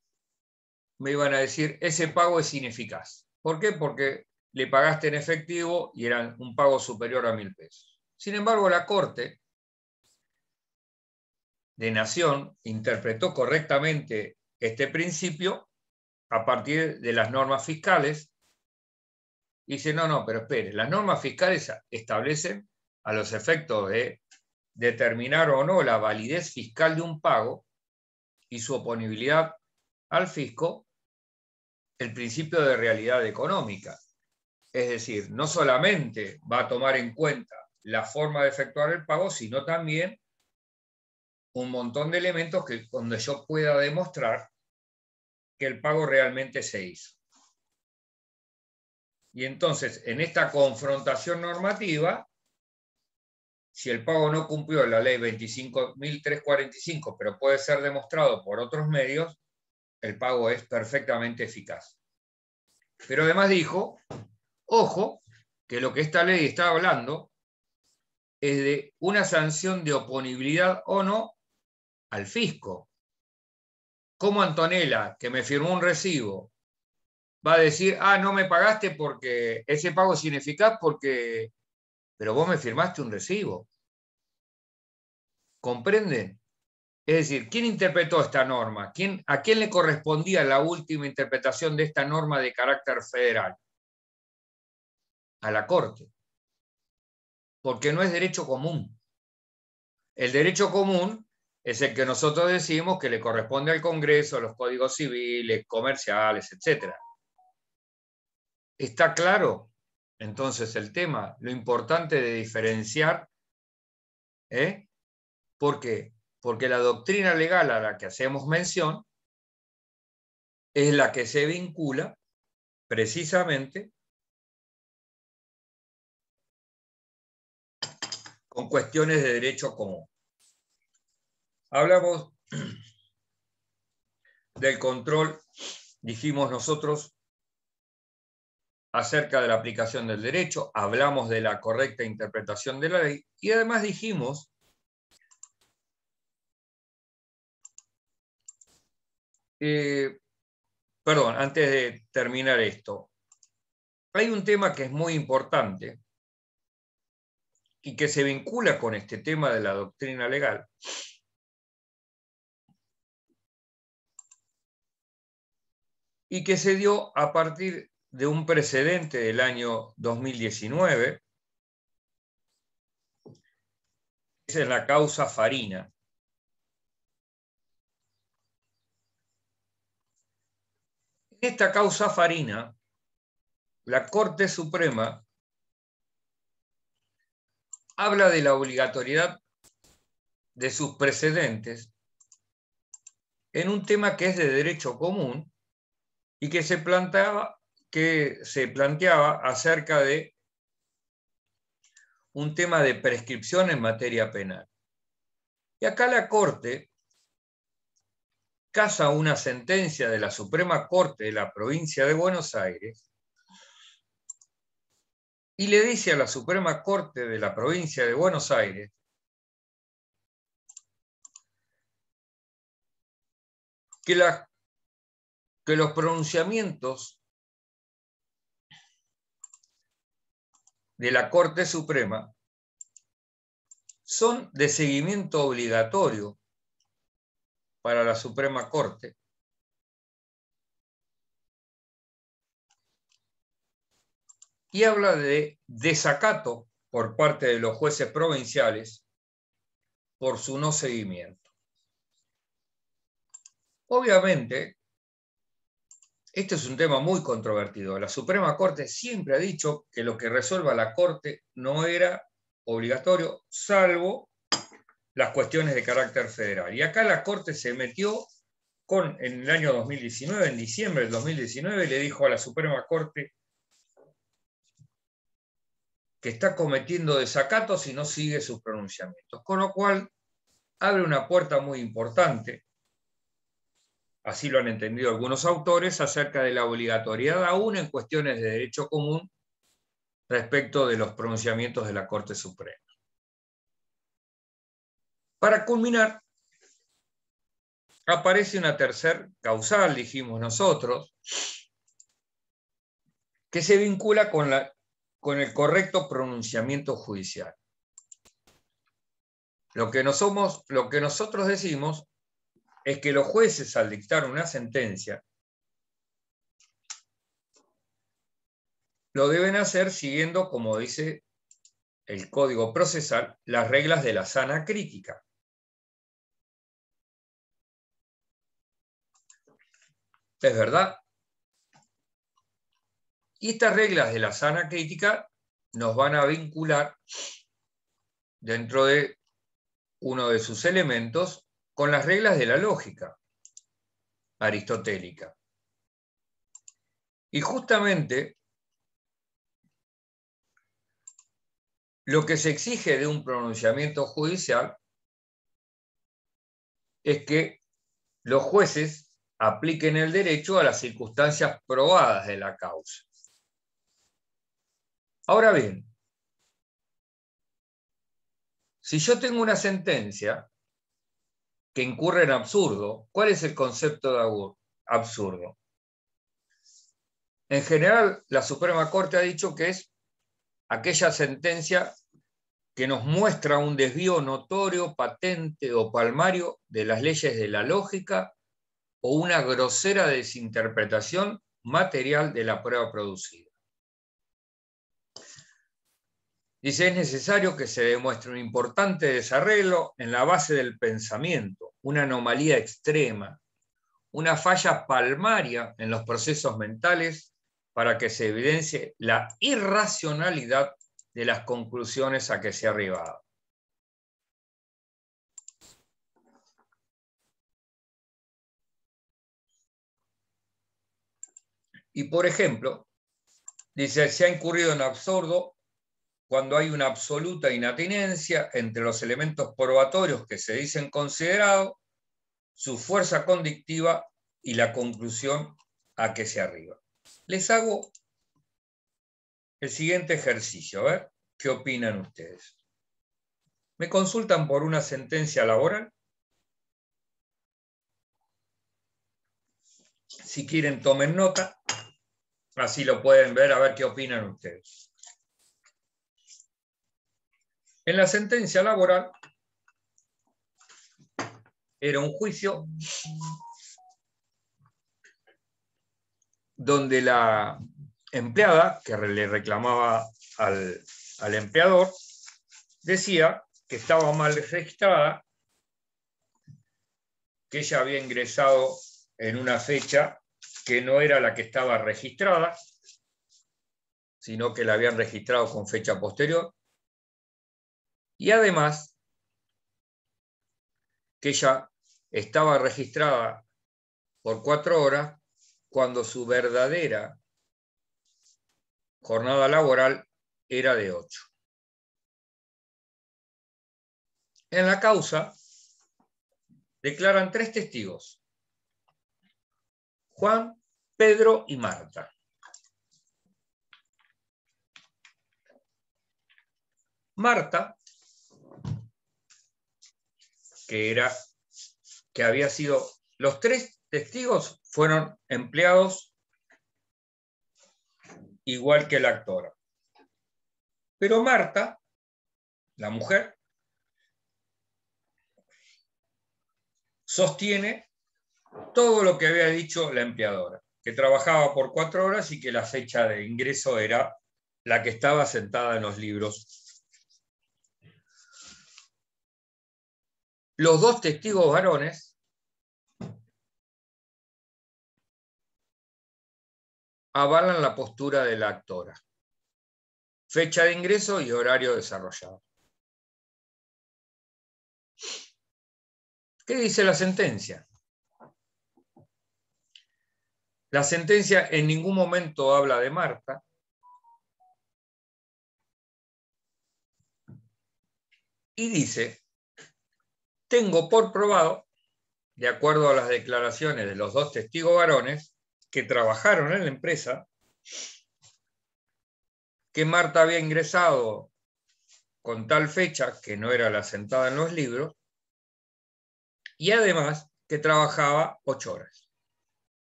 [SPEAKER 2] me iban a decir, ese pago es ineficaz. ¿Por qué? Porque le pagaste en efectivo y era un pago superior a mil pesos. Sin embargo, la Corte de nación interpretó correctamente este principio a partir de las normas fiscales. Dice, no, no, pero espere, las normas fiscales establecen a los efectos de determinar o no la validez fiscal de un pago y su oponibilidad al fisco, el principio de realidad económica. Es decir, no solamente va a tomar en cuenta la forma de efectuar el pago, sino también un montón de elementos que cuando yo pueda demostrar que el pago realmente se hizo. Y entonces, en esta confrontación normativa, si el pago no cumplió la ley 25.345, pero puede ser demostrado por otros medios, el pago es perfectamente eficaz. Pero además dijo, ojo, que lo que esta ley está hablando es de una sanción de oponibilidad o no al fisco. ¿Cómo Antonella, que me firmó un recibo, va a decir, ah, no me pagaste porque ese pago es ineficaz porque, pero vos me firmaste un recibo? ¿Comprenden? Es decir, ¿quién interpretó esta norma? ¿Quién, ¿A quién le correspondía la última interpretación de esta norma de carácter federal? A la Corte. Porque no es derecho común. El derecho común es el que nosotros decimos que le corresponde al Congreso, los códigos civiles, comerciales, etc. Está claro entonces el tema, lo importante de diferenciar, ¿eh? ¿por qué? Porque la doctrina legal a la que hacemos mención
[SPEAKER 1] es la que se vincula precisamente con cuestiones de derecho común. Hablamos del
[SPEAKER 2] control, dijimos nosotros, acerca de la aplicación del derecho, hablamos de la correcta interpretación de la ley y además dijimos perdón, antes de terminar esto, hay un tema que es muy
[SPEAKER 1] importante y que se vincula con este tema de la doctrina legal,
[SPEAKER 2] y que se dio a partir de un precedente del año 2019, es la causa Farina. En esta causa Farina, la Corte Suprema habla de la obligatoriedad de sus precedentes en un tema que es de derecho común y que se planteaba, que se planteaba acerca de un tema de prescripción en materia penal. Y acá la Corte casa una sentencia de la Suprema Corte de la provincia de Buenos Aires
[SPEAKER 1] y le dice a la Suprema Corte de la provincia de Buenos Aires que la que los pronunciamientos
[SPEAKER 2] de la Corte Suprema son de seguimiento
[SPEAKER 1] obligatorio para la Suprema Corte. Y habla
[SPEAKER 2] de desacato por parte de los jueces provinciales por su no seguimiento. Obviamente, este es un tema muy controvertido. La Suprema Corte siempre ha dicho que lo que resuelva la Corte no era obligatorio, salvo las cuestiones de carácter federal. Y acá la Corte se metió con, en el año 2019, en diciembre del 2019, le dijo a la Suprema Corte que está cometiendo desacatos y no sigue sus pronunciamientos. Con lo cual, abre una puerta muy importante así lo han entendido algunos autores, acerca de la obligatoriedad aún en cuestiones de derecho común respecto de los pronunciamientos de la Corte Suprema. Para culminar, aparece una tercer causal, dijimos nosotros, que se vincula con, con el correcto pronunciamiento judicial. Lo que, somos, lo que nosotros decimos es que los jueces al dictar una sentencia lo deben hacer siguiendo, como dice el código procesal, las reglas de la sana crítica.
[SPEAKER 1] Es verdad. Y estas reglas de la sana crítica
[SPEAKER 2] nos van a vincular dentro de uno de sus elementos con las reglas de la lógica aristotélica. Y justamente lo que se exige de un pronunciamiento judicial es que los jueces apliquen el derecho a las circunstancias probadas de la causa. Ahora bien, si yo tengo una sentencia que incurre en absurdo. ¿Cuál es el concepto de absurdo? En general, la Suprema Corte ha dicho que es aquella sentencia que nos muestra un desvío notorio, patente o palmario de las leyes de la lógica o una grosera desinterpretación material de la prueba producida. Dice, es necesario que se demuestre un importante desarreglo en la base del pensamiento, una anomalía extrema, una falla palmaria en los procesos mentales para que se evidencie la irracionalidad
[SPEAKER 1] de las conclusiones a que se ha arribado. Y por ejemplo, dice, se ha incurrido en
[SPEAKER 2] absurdo cuando hay una absoluta inatinencia entre los elementos probatorios que se dicen considerados, su fuerza conductiva y la conclusión a que se arriba. Les hago el siguiente ejercicio, a ver qué opinan ustedes. Me consultan por una sentencia laboral. Si quieren, tomen nota. Así lo pueden ver, a ver qué opinan ustedes. En la sentencia laboral era un juicio donde la empleada que le reclamaba al, empleador decía que estaba mal registrada, que ella había ingresado en una fecha que no era la que estaba registrada, sino que la habían registrado con fecha posterior, y además, que ella estaba registrada por cuatro horas cuando su verdadera jornada laboral
[SPEAKER 1] era de ocho. En la causa declaran tres testigos,
[SPEAKER 2] Juan, Pedro y Marta. Marta que era que había sido los tres testigos fueron empleados igual que la actora. Pero Marta, la mujer, sostiene todo lo que había dicho la empleadora, que trabajaba por cuatro horas y que la fecha de ingreso era la que estaba
[SPEAKER 1] sentada en los libros los dos testigos varones avalan la postura de la actora. Fecha de ingreso y horario desarrollado. ¿Qué dice la sentencia?
[SPEAKER 2] La sentencia en ningún momento habla de Marta. Y dice tengo por probado, de acuerdo a las declaraciones de los dos testigos varones que trabajaron en la empresa, que Marta había ingresado con tal fecha que no era la sentada en los libros, y además que trabajaba ocho horas.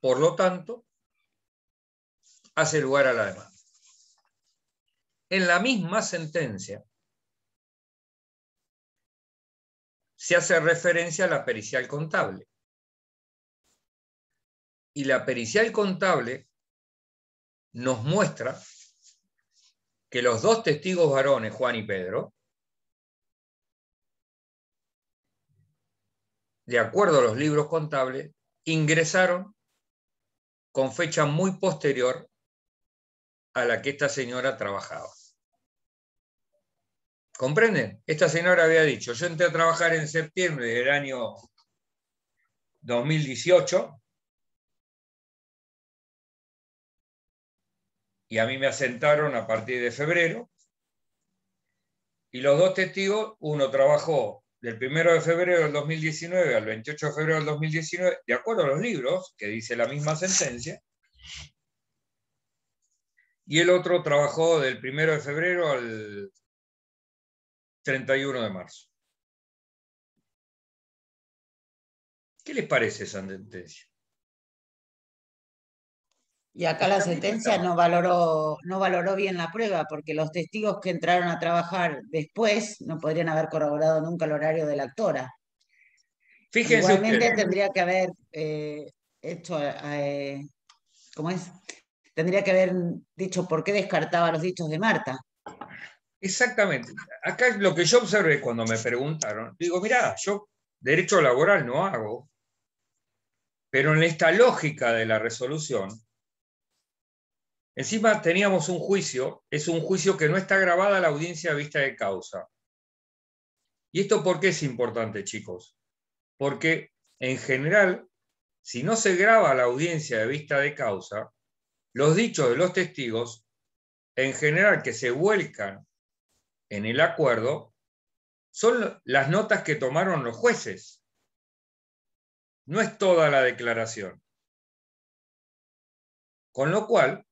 [SPEAKER 1] Por lo tanto, hace lugar a la demanda. En la misma sentencia, se hace referencia a la pericial contable.
[SPEAKER 2] Y la pericial contable nos muestra que los dos testigos varones, Juan y Pedro, de acuerdo a los libros contables, ingresaron con fecha muy posterior a la que esta señora trabajaba. ¿Comprenden? Esta señora había dicho, yo entré a trabajar
[SPEAKER 1] en septiembre del año 2018 y a mí me asentaron a partir
[SPEAKER 2] de febrero y los dos testigos, uno trabajó del 1 de febrero del 2019 al 28 de febrero del 2019, de acuerdo a los libros, que dice la
[SPEAKER 1] misma sentencia,
[SPEAKER 2] y el otro trabajó del
[SPEAKER 1] 1 de febrero al 31 de marzo. ¿Qué les parece esa sentencia? Y acá la sentencia no valoró, no valoró bien la prueba,
[SPEAKER 3] porque los testigos que entraron a trabajar después no podrían haber corroborado nunca el horario de la actora. Fíjense Igualmente tendría que haber eh, hecho, eh, es? Tendría que haber dicho por qué descartaba los dichos de Marta.
[SPEAKER 2] Exactamente. Acá lo que yo observé cuando me preguntaron, digo, mira, yo derecho laboral no hago, pero en esta lógica de la resolución, encima teníamos un juicio, es un juicio que no está grabada la audiencia a vista de causa. ¿Y esto por qué es importante, chicos? Porque en general, si no se graba la audiencia de vista de causa, los dichos de los testigos, en general que se vuelcan en el acuerdo son las notas que
[SPEAKER 1] tomaron los jueces. No es toda la declaración. Con lo cual,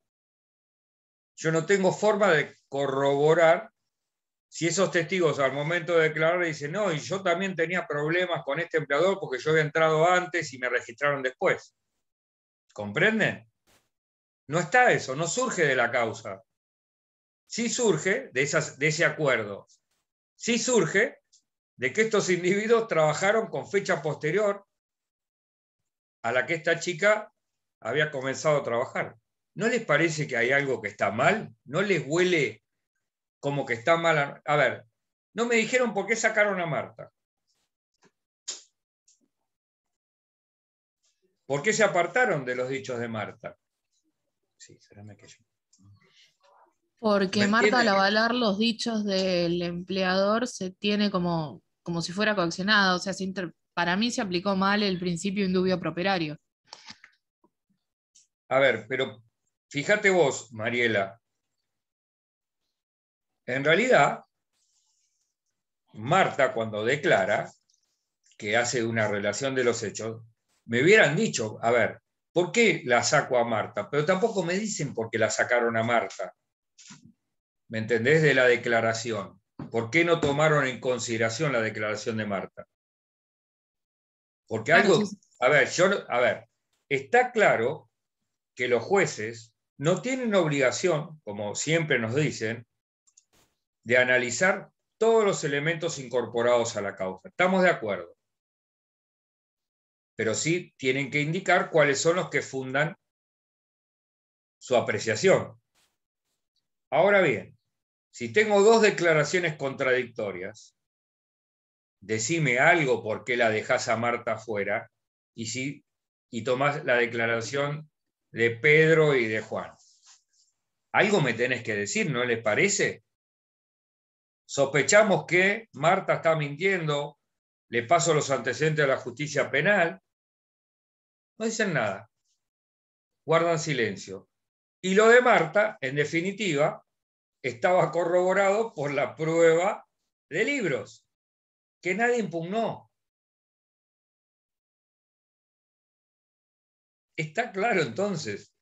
[SPEAKER 1] yo no tengo forma de
[SPEAKER 2] corroborar si esos testigos al momento de declarar dicen, no, y yo también tenía problemas con este empleador porque yo había entrado antes y me registraron después. ¿Comprenden? No está eso, no surge de la causa sí surge de, ese acuerdo, sí surge de que estos individuos trabajaron con fecha posterior a la que esta chica había comenzado a trabajar. ¿No les parece que hay algo que está mal? ¿No les huele como que está mal? A, ver, no me dijeron por qué sacaron a Marta. ¿Por qué se apartaron de los dichos de Marta? Sí, será que yo.
[SPEAKER 1] Porque Marta, al
[SPEAKER 3] avalar los dichos del empleador, se tiene como, si fuera coaccionado. O sea, para mí se aplicó mal el principio indubio properario.
[SPEAKER 2] A ver, pero fíjate vos, Mariela. En realidad, Marta, cuando declara que hace una relación de los hechos, me hubieran dicho, a ver, ¿por qué la saco a Marta? Pero tampoco me dicen por qué la sacaron a Marta. ¿me entendés? De la declaración. ¿Por qué no tomaron en consideración la declaración de Marta? Porque algo, a ver, yo, a ver, está claro que los jueces no tienen obligación, como siempre nos dicen, de analizar todos los elementos incorporados a la causa. Estamos de acuerdo. Pero sí tienen que indicar cuáles son los que fundan su apreciación. Ahora bien, si tengo dos declaraciones contradictorias, decime algo por qué la dejas a Marta fuera y, si, y tomás la declaración de Pedro y de Juan. Algo me tenés que decir, ¿no les parece? Sospechamos que Marta está mintiendo, le paso los antecedentes a la justicia penal. No dicen nada, guardan silencio. Y lo de Marta, en definitiva,
[SPEAKER 1] estaba corroborado por la prueba de libros, que nadie impugnó. Está claro entonces.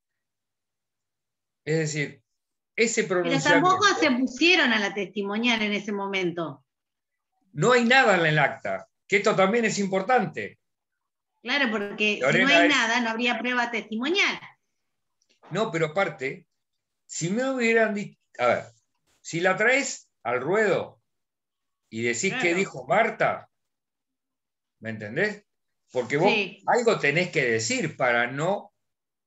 [SPEAKER 1] Es decir, ese pronunciamiento... Pero tampoco
[SPEAKER 3] se pusieron a la testimonial en ese momento.
[SPEAKER 2] No hay nada en el acta, que esto también es importante.
[SPEAKER 3] Claro, porque no hay nada, no habría prueba testimonial.
[SPEAKER 2] No, pero aparte, si me hubieran dicho, a ver, si la traes al ruedo y decís qué dijo Marta, ¿me entendés? Porque vos algo tenés que decir para no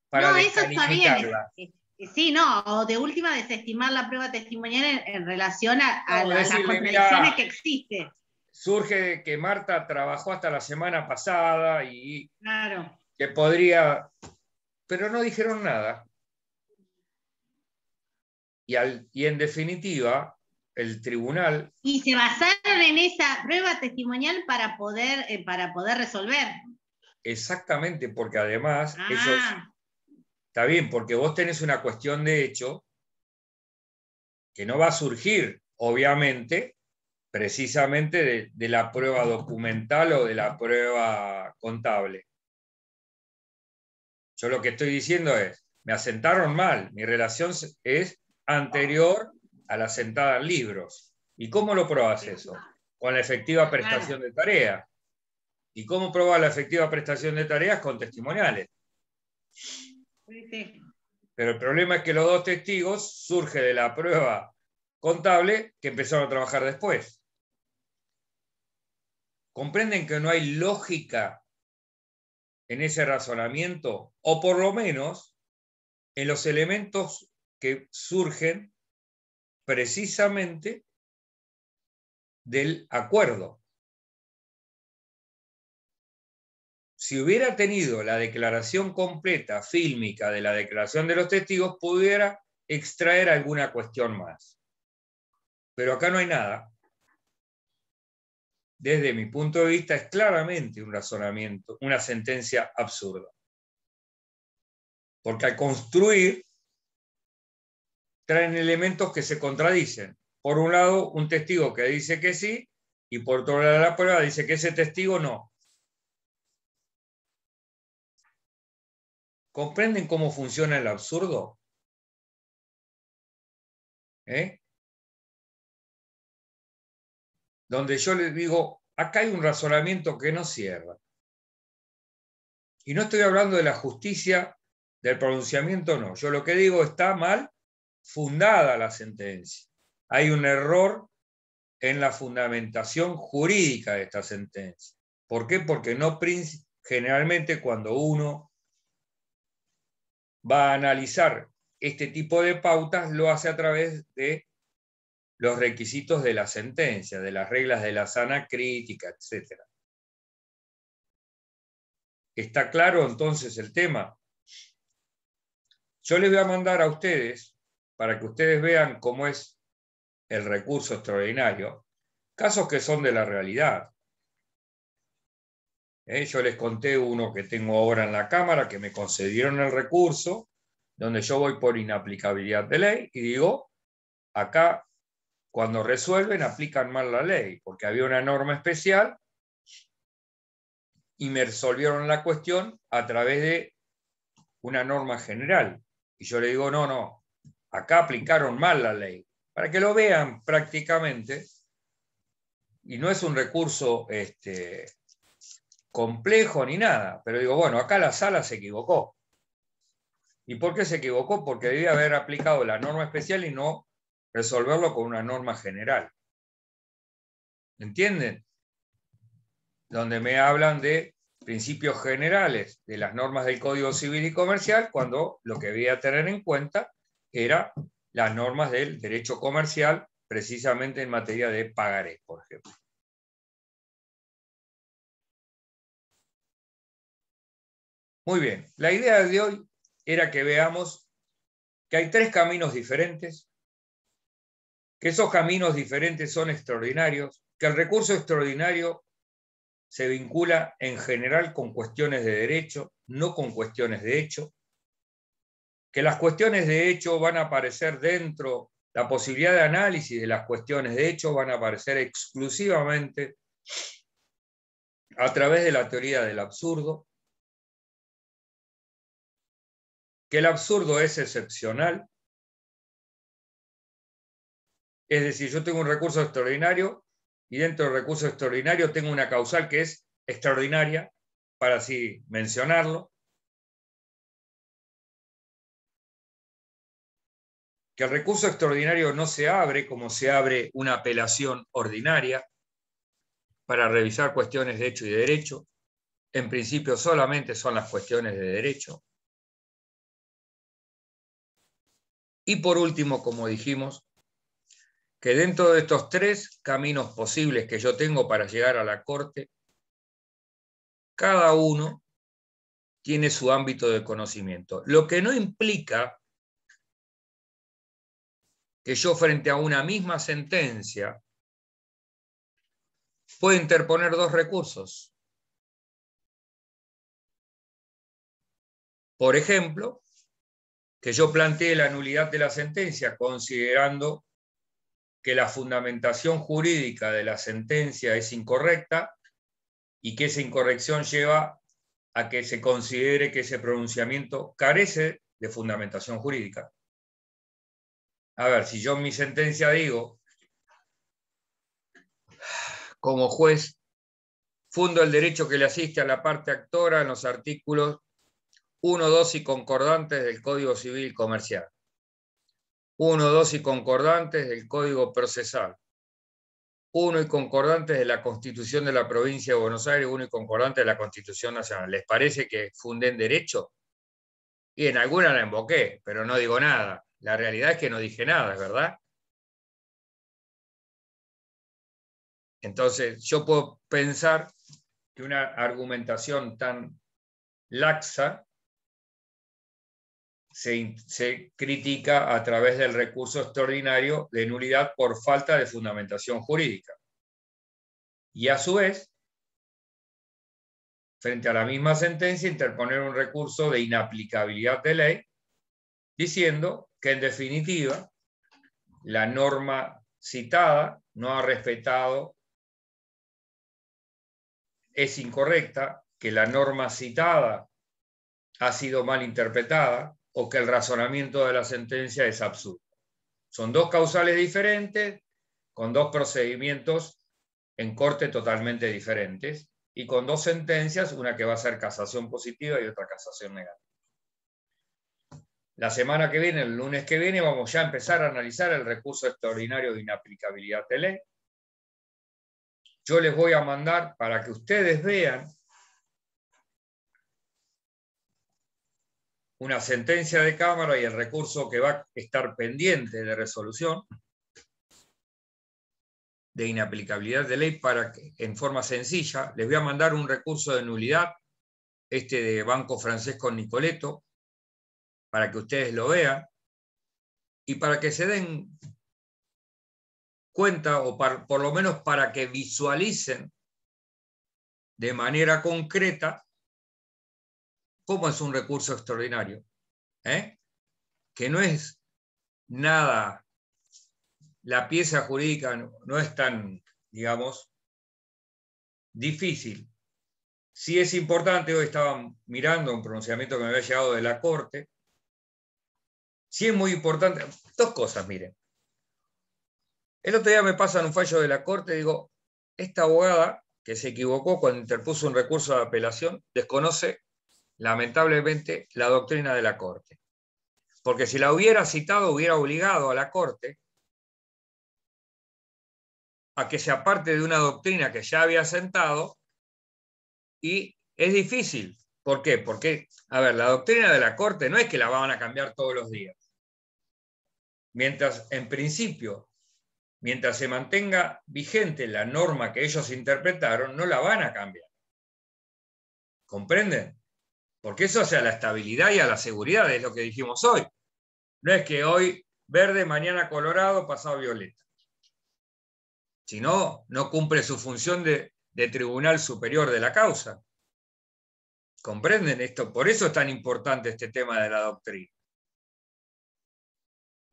[SPEAKER 3] para no, eso está bien. Eh, eh, sí, no, o de última desestimar la prueba testimonial en, relación a, las contradicciones que existen.
[SPEAKER 2] Surge que Marta trabajó hasta la semana pasada y claro. que podría, pero no dijeron nada y, en definitiva el tribunal...
[SPEAKER 3] Y se basaron en esa prueba testimonial para poder, eh, para poder resolver.
[SPEAKER 2] Exactamente, porque además ah.
[SPEAKER 3] ellos...
[SPEAKER 2] Está bien, porque vos tenés una cuestión de hecho que no va a surgir, obviamente, precisamente de la prueba documental o de la prueba contable. Yo lo que estoy diciendo es, me asentaron mal, mi relación es anterior a la sentada en libros. ¿Y cómo lo probas eso? Con la efectiva prestación de tarea. ¿Y cómo probas la efectiva prestación de tareas? Con testimoniales. Pero el problema es que los dos testigos surge de la prueba contable que empezaron a trabajar después. ¿Comprenden que no hay lógica en ese razonamiento? O por lo menos en los elementos que surgen
[SPEAKER 1] precisamente del acuerdo. Si hubiera tenido la declaración completa,
[SPEAKER 2] fílmica, de la declaración de los testigos, pudiera extraer alguna cuestión más. Pero acá no hay nada. Desde mi punto de vista es claramente un razonamiento, una sentencia absurda. Porque al construir traen elementos que se contradicen. Por un lado, un testigo que dice que sí y por otro lado la prueba dice que ese
[SPEAKER 1] testigo no. ¿Comprenden cómo funciona el absurdo? ¿Eh? Donde yo les digo, acá hay un razonamiento que no cierra. Y no estoy hablando de la justicia
[SPEAKER 2] del pronunciamiento, no. Yo lo que digo está mal fundada la sentencia. Hay un error en la fundamentación jurídica de esta sentencia. ¿Por qué? Porque no generalmente cuando uno va a analizar este tipo de pautas lo hace a través de los requisitos de la sentencia, de las reglas de la sana crítica, etc. ¿Está claro entonces el tema? Yo les voy a mandar a ustedes para que ustedes vean cómo es el recurso extraordinario, casos que son de la realidad. Eh, yo les conté uno que tengo ahora en la Cámara, que me concedieron el recurso, donde yo voy por inaplicabilidad de ley y digo, acá cuando resuelven aplican mal la ley, porque había una norma especial y me resolvieron la cuestión a través de una norma general. Y yo le digo, no, no, Acá aplicaron mal la ley. Para que lo vean prácticamente, y no es un recurso este, complejo ni nada, pero digo, bueno, acá la sala se equivocó. ¿Y por qué se equivocó? Porque debía haber aplicado la norma especial y no resolverlo con una norma general. ¿Entienden? Donde me hablan de principios generales de las normas del Código Civil y Comercial, cuando lo que debía tener en cuenta era las normas del derecho
[SPEAKER 1] comercial, precisamente en materia de pagaré, por ejemplo. Muy bien, la idea de hoy era que veamos que hay tres caminos diferentes,
[SPEAKER 2] que esos caminos diferentes son extraordinarios, que el recurso extraordinario se vincula en general con cuestiones de derecho, no con cuestiones de hecho, que las cuestiones de hecho van a aparecer dentro, la posibilidad de análisis de las cuestiones de hecho van a aparecer exclusivamente
[SPEAKER 1] a través de la teoría del absurdo, que el absurdo es excepcional,
[SPEAKER 2] es decir, yo tengo un recurso extraordinario y dentro del recurso extraordinario tengo una causal
[SPEAKER 1] que es extraordinaria, para así mencionarlo, que el recurso extraordinario no se
[SPEAKER 2] abre como se abre una apelación ordinaria para revisar cuestiones de hecho y de derecho. En principio solamente son las cuestiones de derecho. Y por último, como dijimos, que dentro de estos tres caminos posibles que yo tengo para llegar a la Corte,
[SPEAKER 1] cada uno tiene su ámbito de conocimiento, lo que no implica que yo frente a una misma sentencia puedo interponer dos recursos. Por ejemplo, que yo plantee la nulidad de la sentencia considerando
[SPEAKER 2] que la fundamentación jurídica de la sentencia es incorrecta y que esa incorrección lleva a que se considere que ese pronunciamiento carece de fundamentación jurídica. A ver, si yo en mi sentencia digo, como juez, fundo el derecho que le asiste a la parte actora en los artículos 1, 2 y concordantes del Código Civil Comercial. 1, 2 y concordantes del Código Procesal. 1 y concordantes de la Constitución de la Provincia de Buenos Aires, 1 y concordantes de la Constitución Nacional. ¿Les parece que funden derecho?
[SPEAKER 1] Y en alguna la emboqué, pero no digo nada. La realidad es que no dije nada, ¿verdad? Entonces, yo puedo pensar que una argumentación tan laxa
[SPEAKER 2] se, se, critica a través del recurso extraordinario de nulidad por falta de fundamentación jurídica. Y a su vez, frente a la misma sentencia, interponer un recurso de inaplicabilidad de ley, diciendo en definitiva la norma citada no ha respetado, es incorrecta, que la norma citada ha sido mal interpretada o que el razonamiento de la sentencia es absurdo. Son dos causales diferentes, con dos procedimientos en corte totalmente diferentes y con dos sentencias, una que va a ser casación positiva y otra casación negativa. La semana que viene, el lunes que viene, vamos ya a empezar a analizar el recurso extraordinario de inaplicabilidad de ley. Yo les voy a mandar para que ustedes vean una sentencia de Cámara y el recurso que va a estar pendiente de resolución de inaplicabilidad de ley para que, en forma sencilla, les voy a mandar un recurso de nulidad, este de Banco Francesco Nicoleto, para que ustedes lo vean y para que se den cuenta o por lo menos para que visualicen de manera concreta cómo es un recurso extraordinario, ¿eh? que no es nada, la pieza jurídica no, es tan, digamos, difícil. Sí es importante, hoy estaba mirando un pronunciamiento que me había llegado de la Corte, Sí es muy importante. Dos cosas, miren. El otro día me pasan un fallo de la Corte digo, esta abogada que se equivocó cuando interpuso un recurso de apelación desconoce, lamentablemente, la doctrina de la Corte. Porque si la hubiera citado, hubiera obligado a la Corte a que se aparte de una doctrina que ya había sentado y es difícil. ¿Por qué? Porque, a ver, la doctrina de la Corte no es que la van a cambiar todos los días. Mientras, en principio, mientras se mantenga vigente la norma que ellos interpretaron, no la van a cambiar. ¿Comprenden? Porque eso hace a la estabilidad y a la seguridad, es lo que dijimos hoy. No es que hoy verde, mañana colorado, pasado violeta. Si no, no cumple su función de, de tribunal superior de la causa. ¿Comprenden esto? Por eso es tan importante este tema de la doctrina.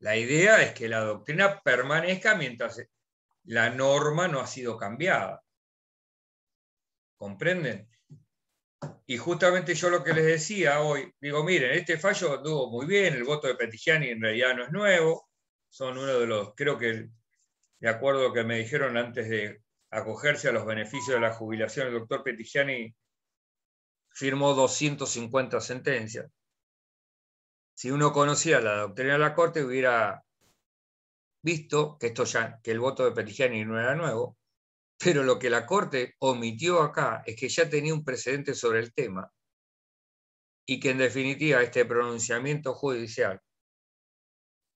[SPEAKER 2] La idea es que la doctrina permanezca mientras la norma no ha sido cambiada. ¿Comprenden? Y justamente yo lo que les decía hoy, digo, miren, este fallo anduvo muy bien, el voto de Petigiani en realidad no es nuevo, son uno de los, creo que, de acuerdo lo que me dijeron antes de acogerse a los beneficios de la jubilación, el doctor Petigiani firmó 250 sentencias si uno conocía la doctrina de la Corte, hubiera visto que, esto ya, que el voto de Petigiani no era nuevo, pero lo que la Corte omitió acá es que ya tenía un precedente sobre el tema y que en definitiva este pronunciamiento judicial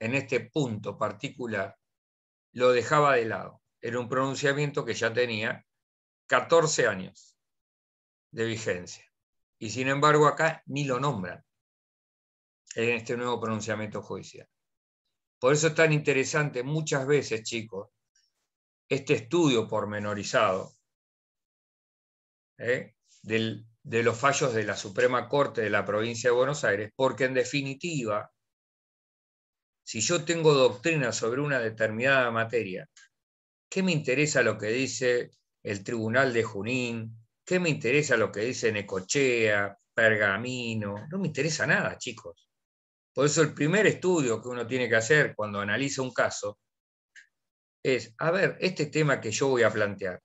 [SPEAKER 2] en este punto particular lo dejaba de lado. Era un pronunciamiento que ya tenía 14 años de vigencia. Y sin embargo acá ni lo nombran en este nuevo pronunciamiento judicial. Por eso es tan interesante muchas veces, chicos, este estudio pormenorizado ¿eh? de los fallos de la Suprema Corte de la provincia de Buenos Aires, porque en definitiva, si yo tengo doctrina sobre una determinada materia, ¿qué me interesa lo que dice el Tribunal de Junín? ¿Qué me interesa lo que dice Necochea, Pergamino? No me interesa nada, chicos. Por eso el primer estudio que uno tiene que hacer cuando analiza un caso es, a ver, este tema que yo voy a plantear,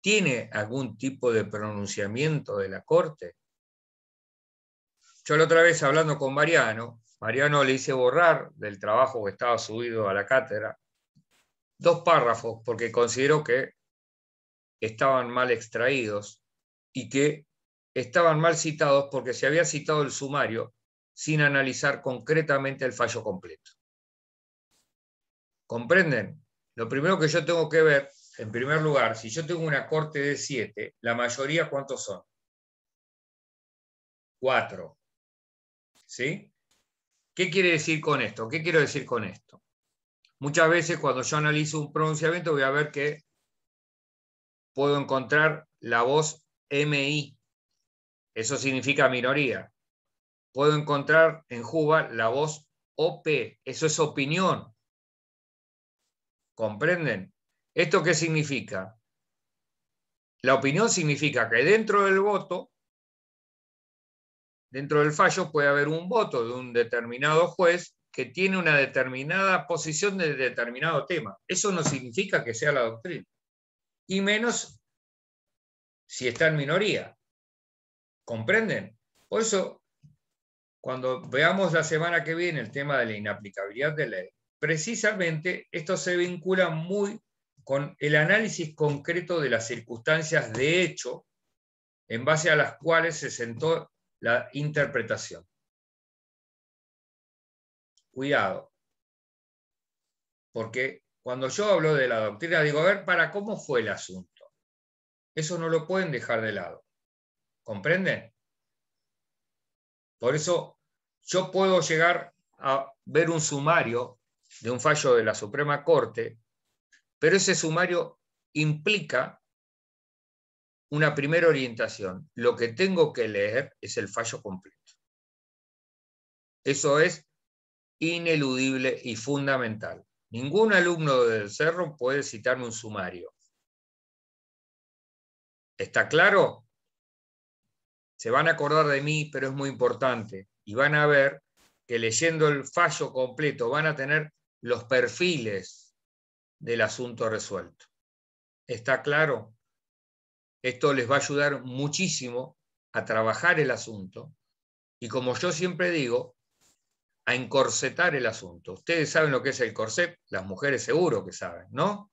[SPEAKER 2] ¿tiene algún tipo de pronunciamiento de la Corte? Yo la otra vez hablando con Mariano, Mariano le hice borrar del trabajo que estaba subido a la cátedra dos párrafos porque consideró que estaban mal extraídos y que estaban mal citados porque se había citado el sumario sin analizar concretamente el fallo completo. ¿Comprenden? Lo primero que yo tengo que ver, en primer lugar, si yo tengo una corte de 7, la mayoría, ¿cuántos son? 4. ¿Sí? ¿Qué quiere decir con esto? ¿Qué quiero decir con esto? Muchas veces cuando yo analizo un pronunciamiento voy a ver que puedo encontrar la voz MI. Eso significa minoría puedo encontrar en Juba la voz OP. Eso es opinión. ¿Comprenden? ¿Esto qué significa? La opinión significa que dentro del voto, dentro del fallo, puede haber un voto de un determinado juez que tiene una determinada posición de determinado
[SPEAKER 1] tema. Eso no significa que sea la doctrina. Y menos si está en minoría. ¿Comprenden? Por eso
[SPEAKER 2] cuando veamos la semana que viene el tema de la inaplicabilidad de ley, precisamente esto se vincula muy con el análisis concreto de las circunstancias de hecho
[SPEAKER 1] en base a las cuales se sentó la interpretación. Cuidado, porque cuando yo hablo de la doctrina digo, a ver, ¿para cómo fue el asunto? Eso no lo pueden
[SPEAKER 2] dejar de lado. ¿Comprenden? Por eso yo puedo llegar a ver un sumario de un fallo de la Suprema Corte, pero ese sumario implica una primera orientación. Lo que tengo que leer es el fallo completo. Eso es ineludible y fundamental. Ningún alumno del Cerro puede citarme un sumario. ¿Está claro? se van a acordar de mí, pero es muy importante. Y van a ver que leyendo el fallo completo van a tener los perfiles del asunto resuelto. ¿Está claro? Esto les va a ayudar muchísimo a trabajar el asunto y como yo siempre digo, a encorsetar el asunto. Ustedes saben lo que es el corset, las mujeres seguro que saben, ¿no?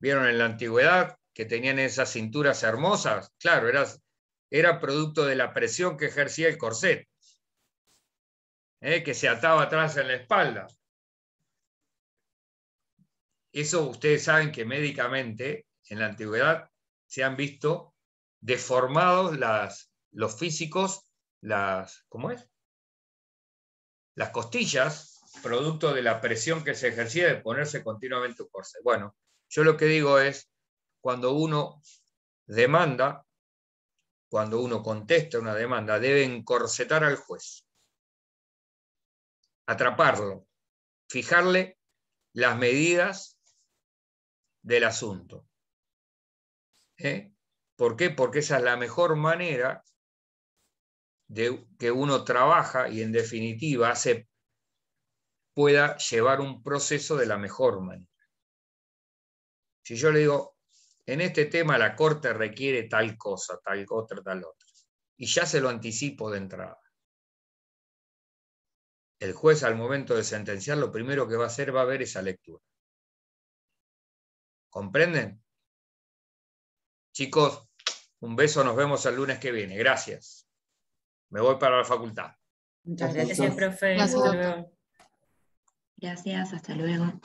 [SPEAKER 2] ¿Vieron en la antigüedad que tenían esas cinturas hermosas? Claro, eras, era producto de la presión que ejercía el corset, ¿eh? que se ataba atrás en la espalda. Eso ustedes saben que médicamente en la antigüedad se han visto deformados las, los físicos, las, ¿cómo es? Las costillas, producto de la presión que se ejercía de ponerse continuamente un corset. Bueno, yo lo que digo es, cuando uno demanda cuando uno contesta una demanda, debe corsetar al juez,
[SPEAKER 1] atraparlo, fijarle las medidas del asunto. ¿Eh?
[SPEAKER 2] ¿Por qué? Porque esa es la mejor manera de que uno trabaja y en definitiva pueda llevar un proceso de la mejor manera. Si yo le digo, en este tema la Corte requiere tal cosa, tal otra, tal otra. Y ya se lo anticipo de entrada.
[SPEAKER 1] El juez al momento de sentenciar lo primero que va a hacer va a ver esa lectura. ¿Comprenden? Chicos, un beso, nos vemos el lunes que viene. Gracias. Me voy para la facultad. Muchas gracias, profe. Gracias, hasta luego.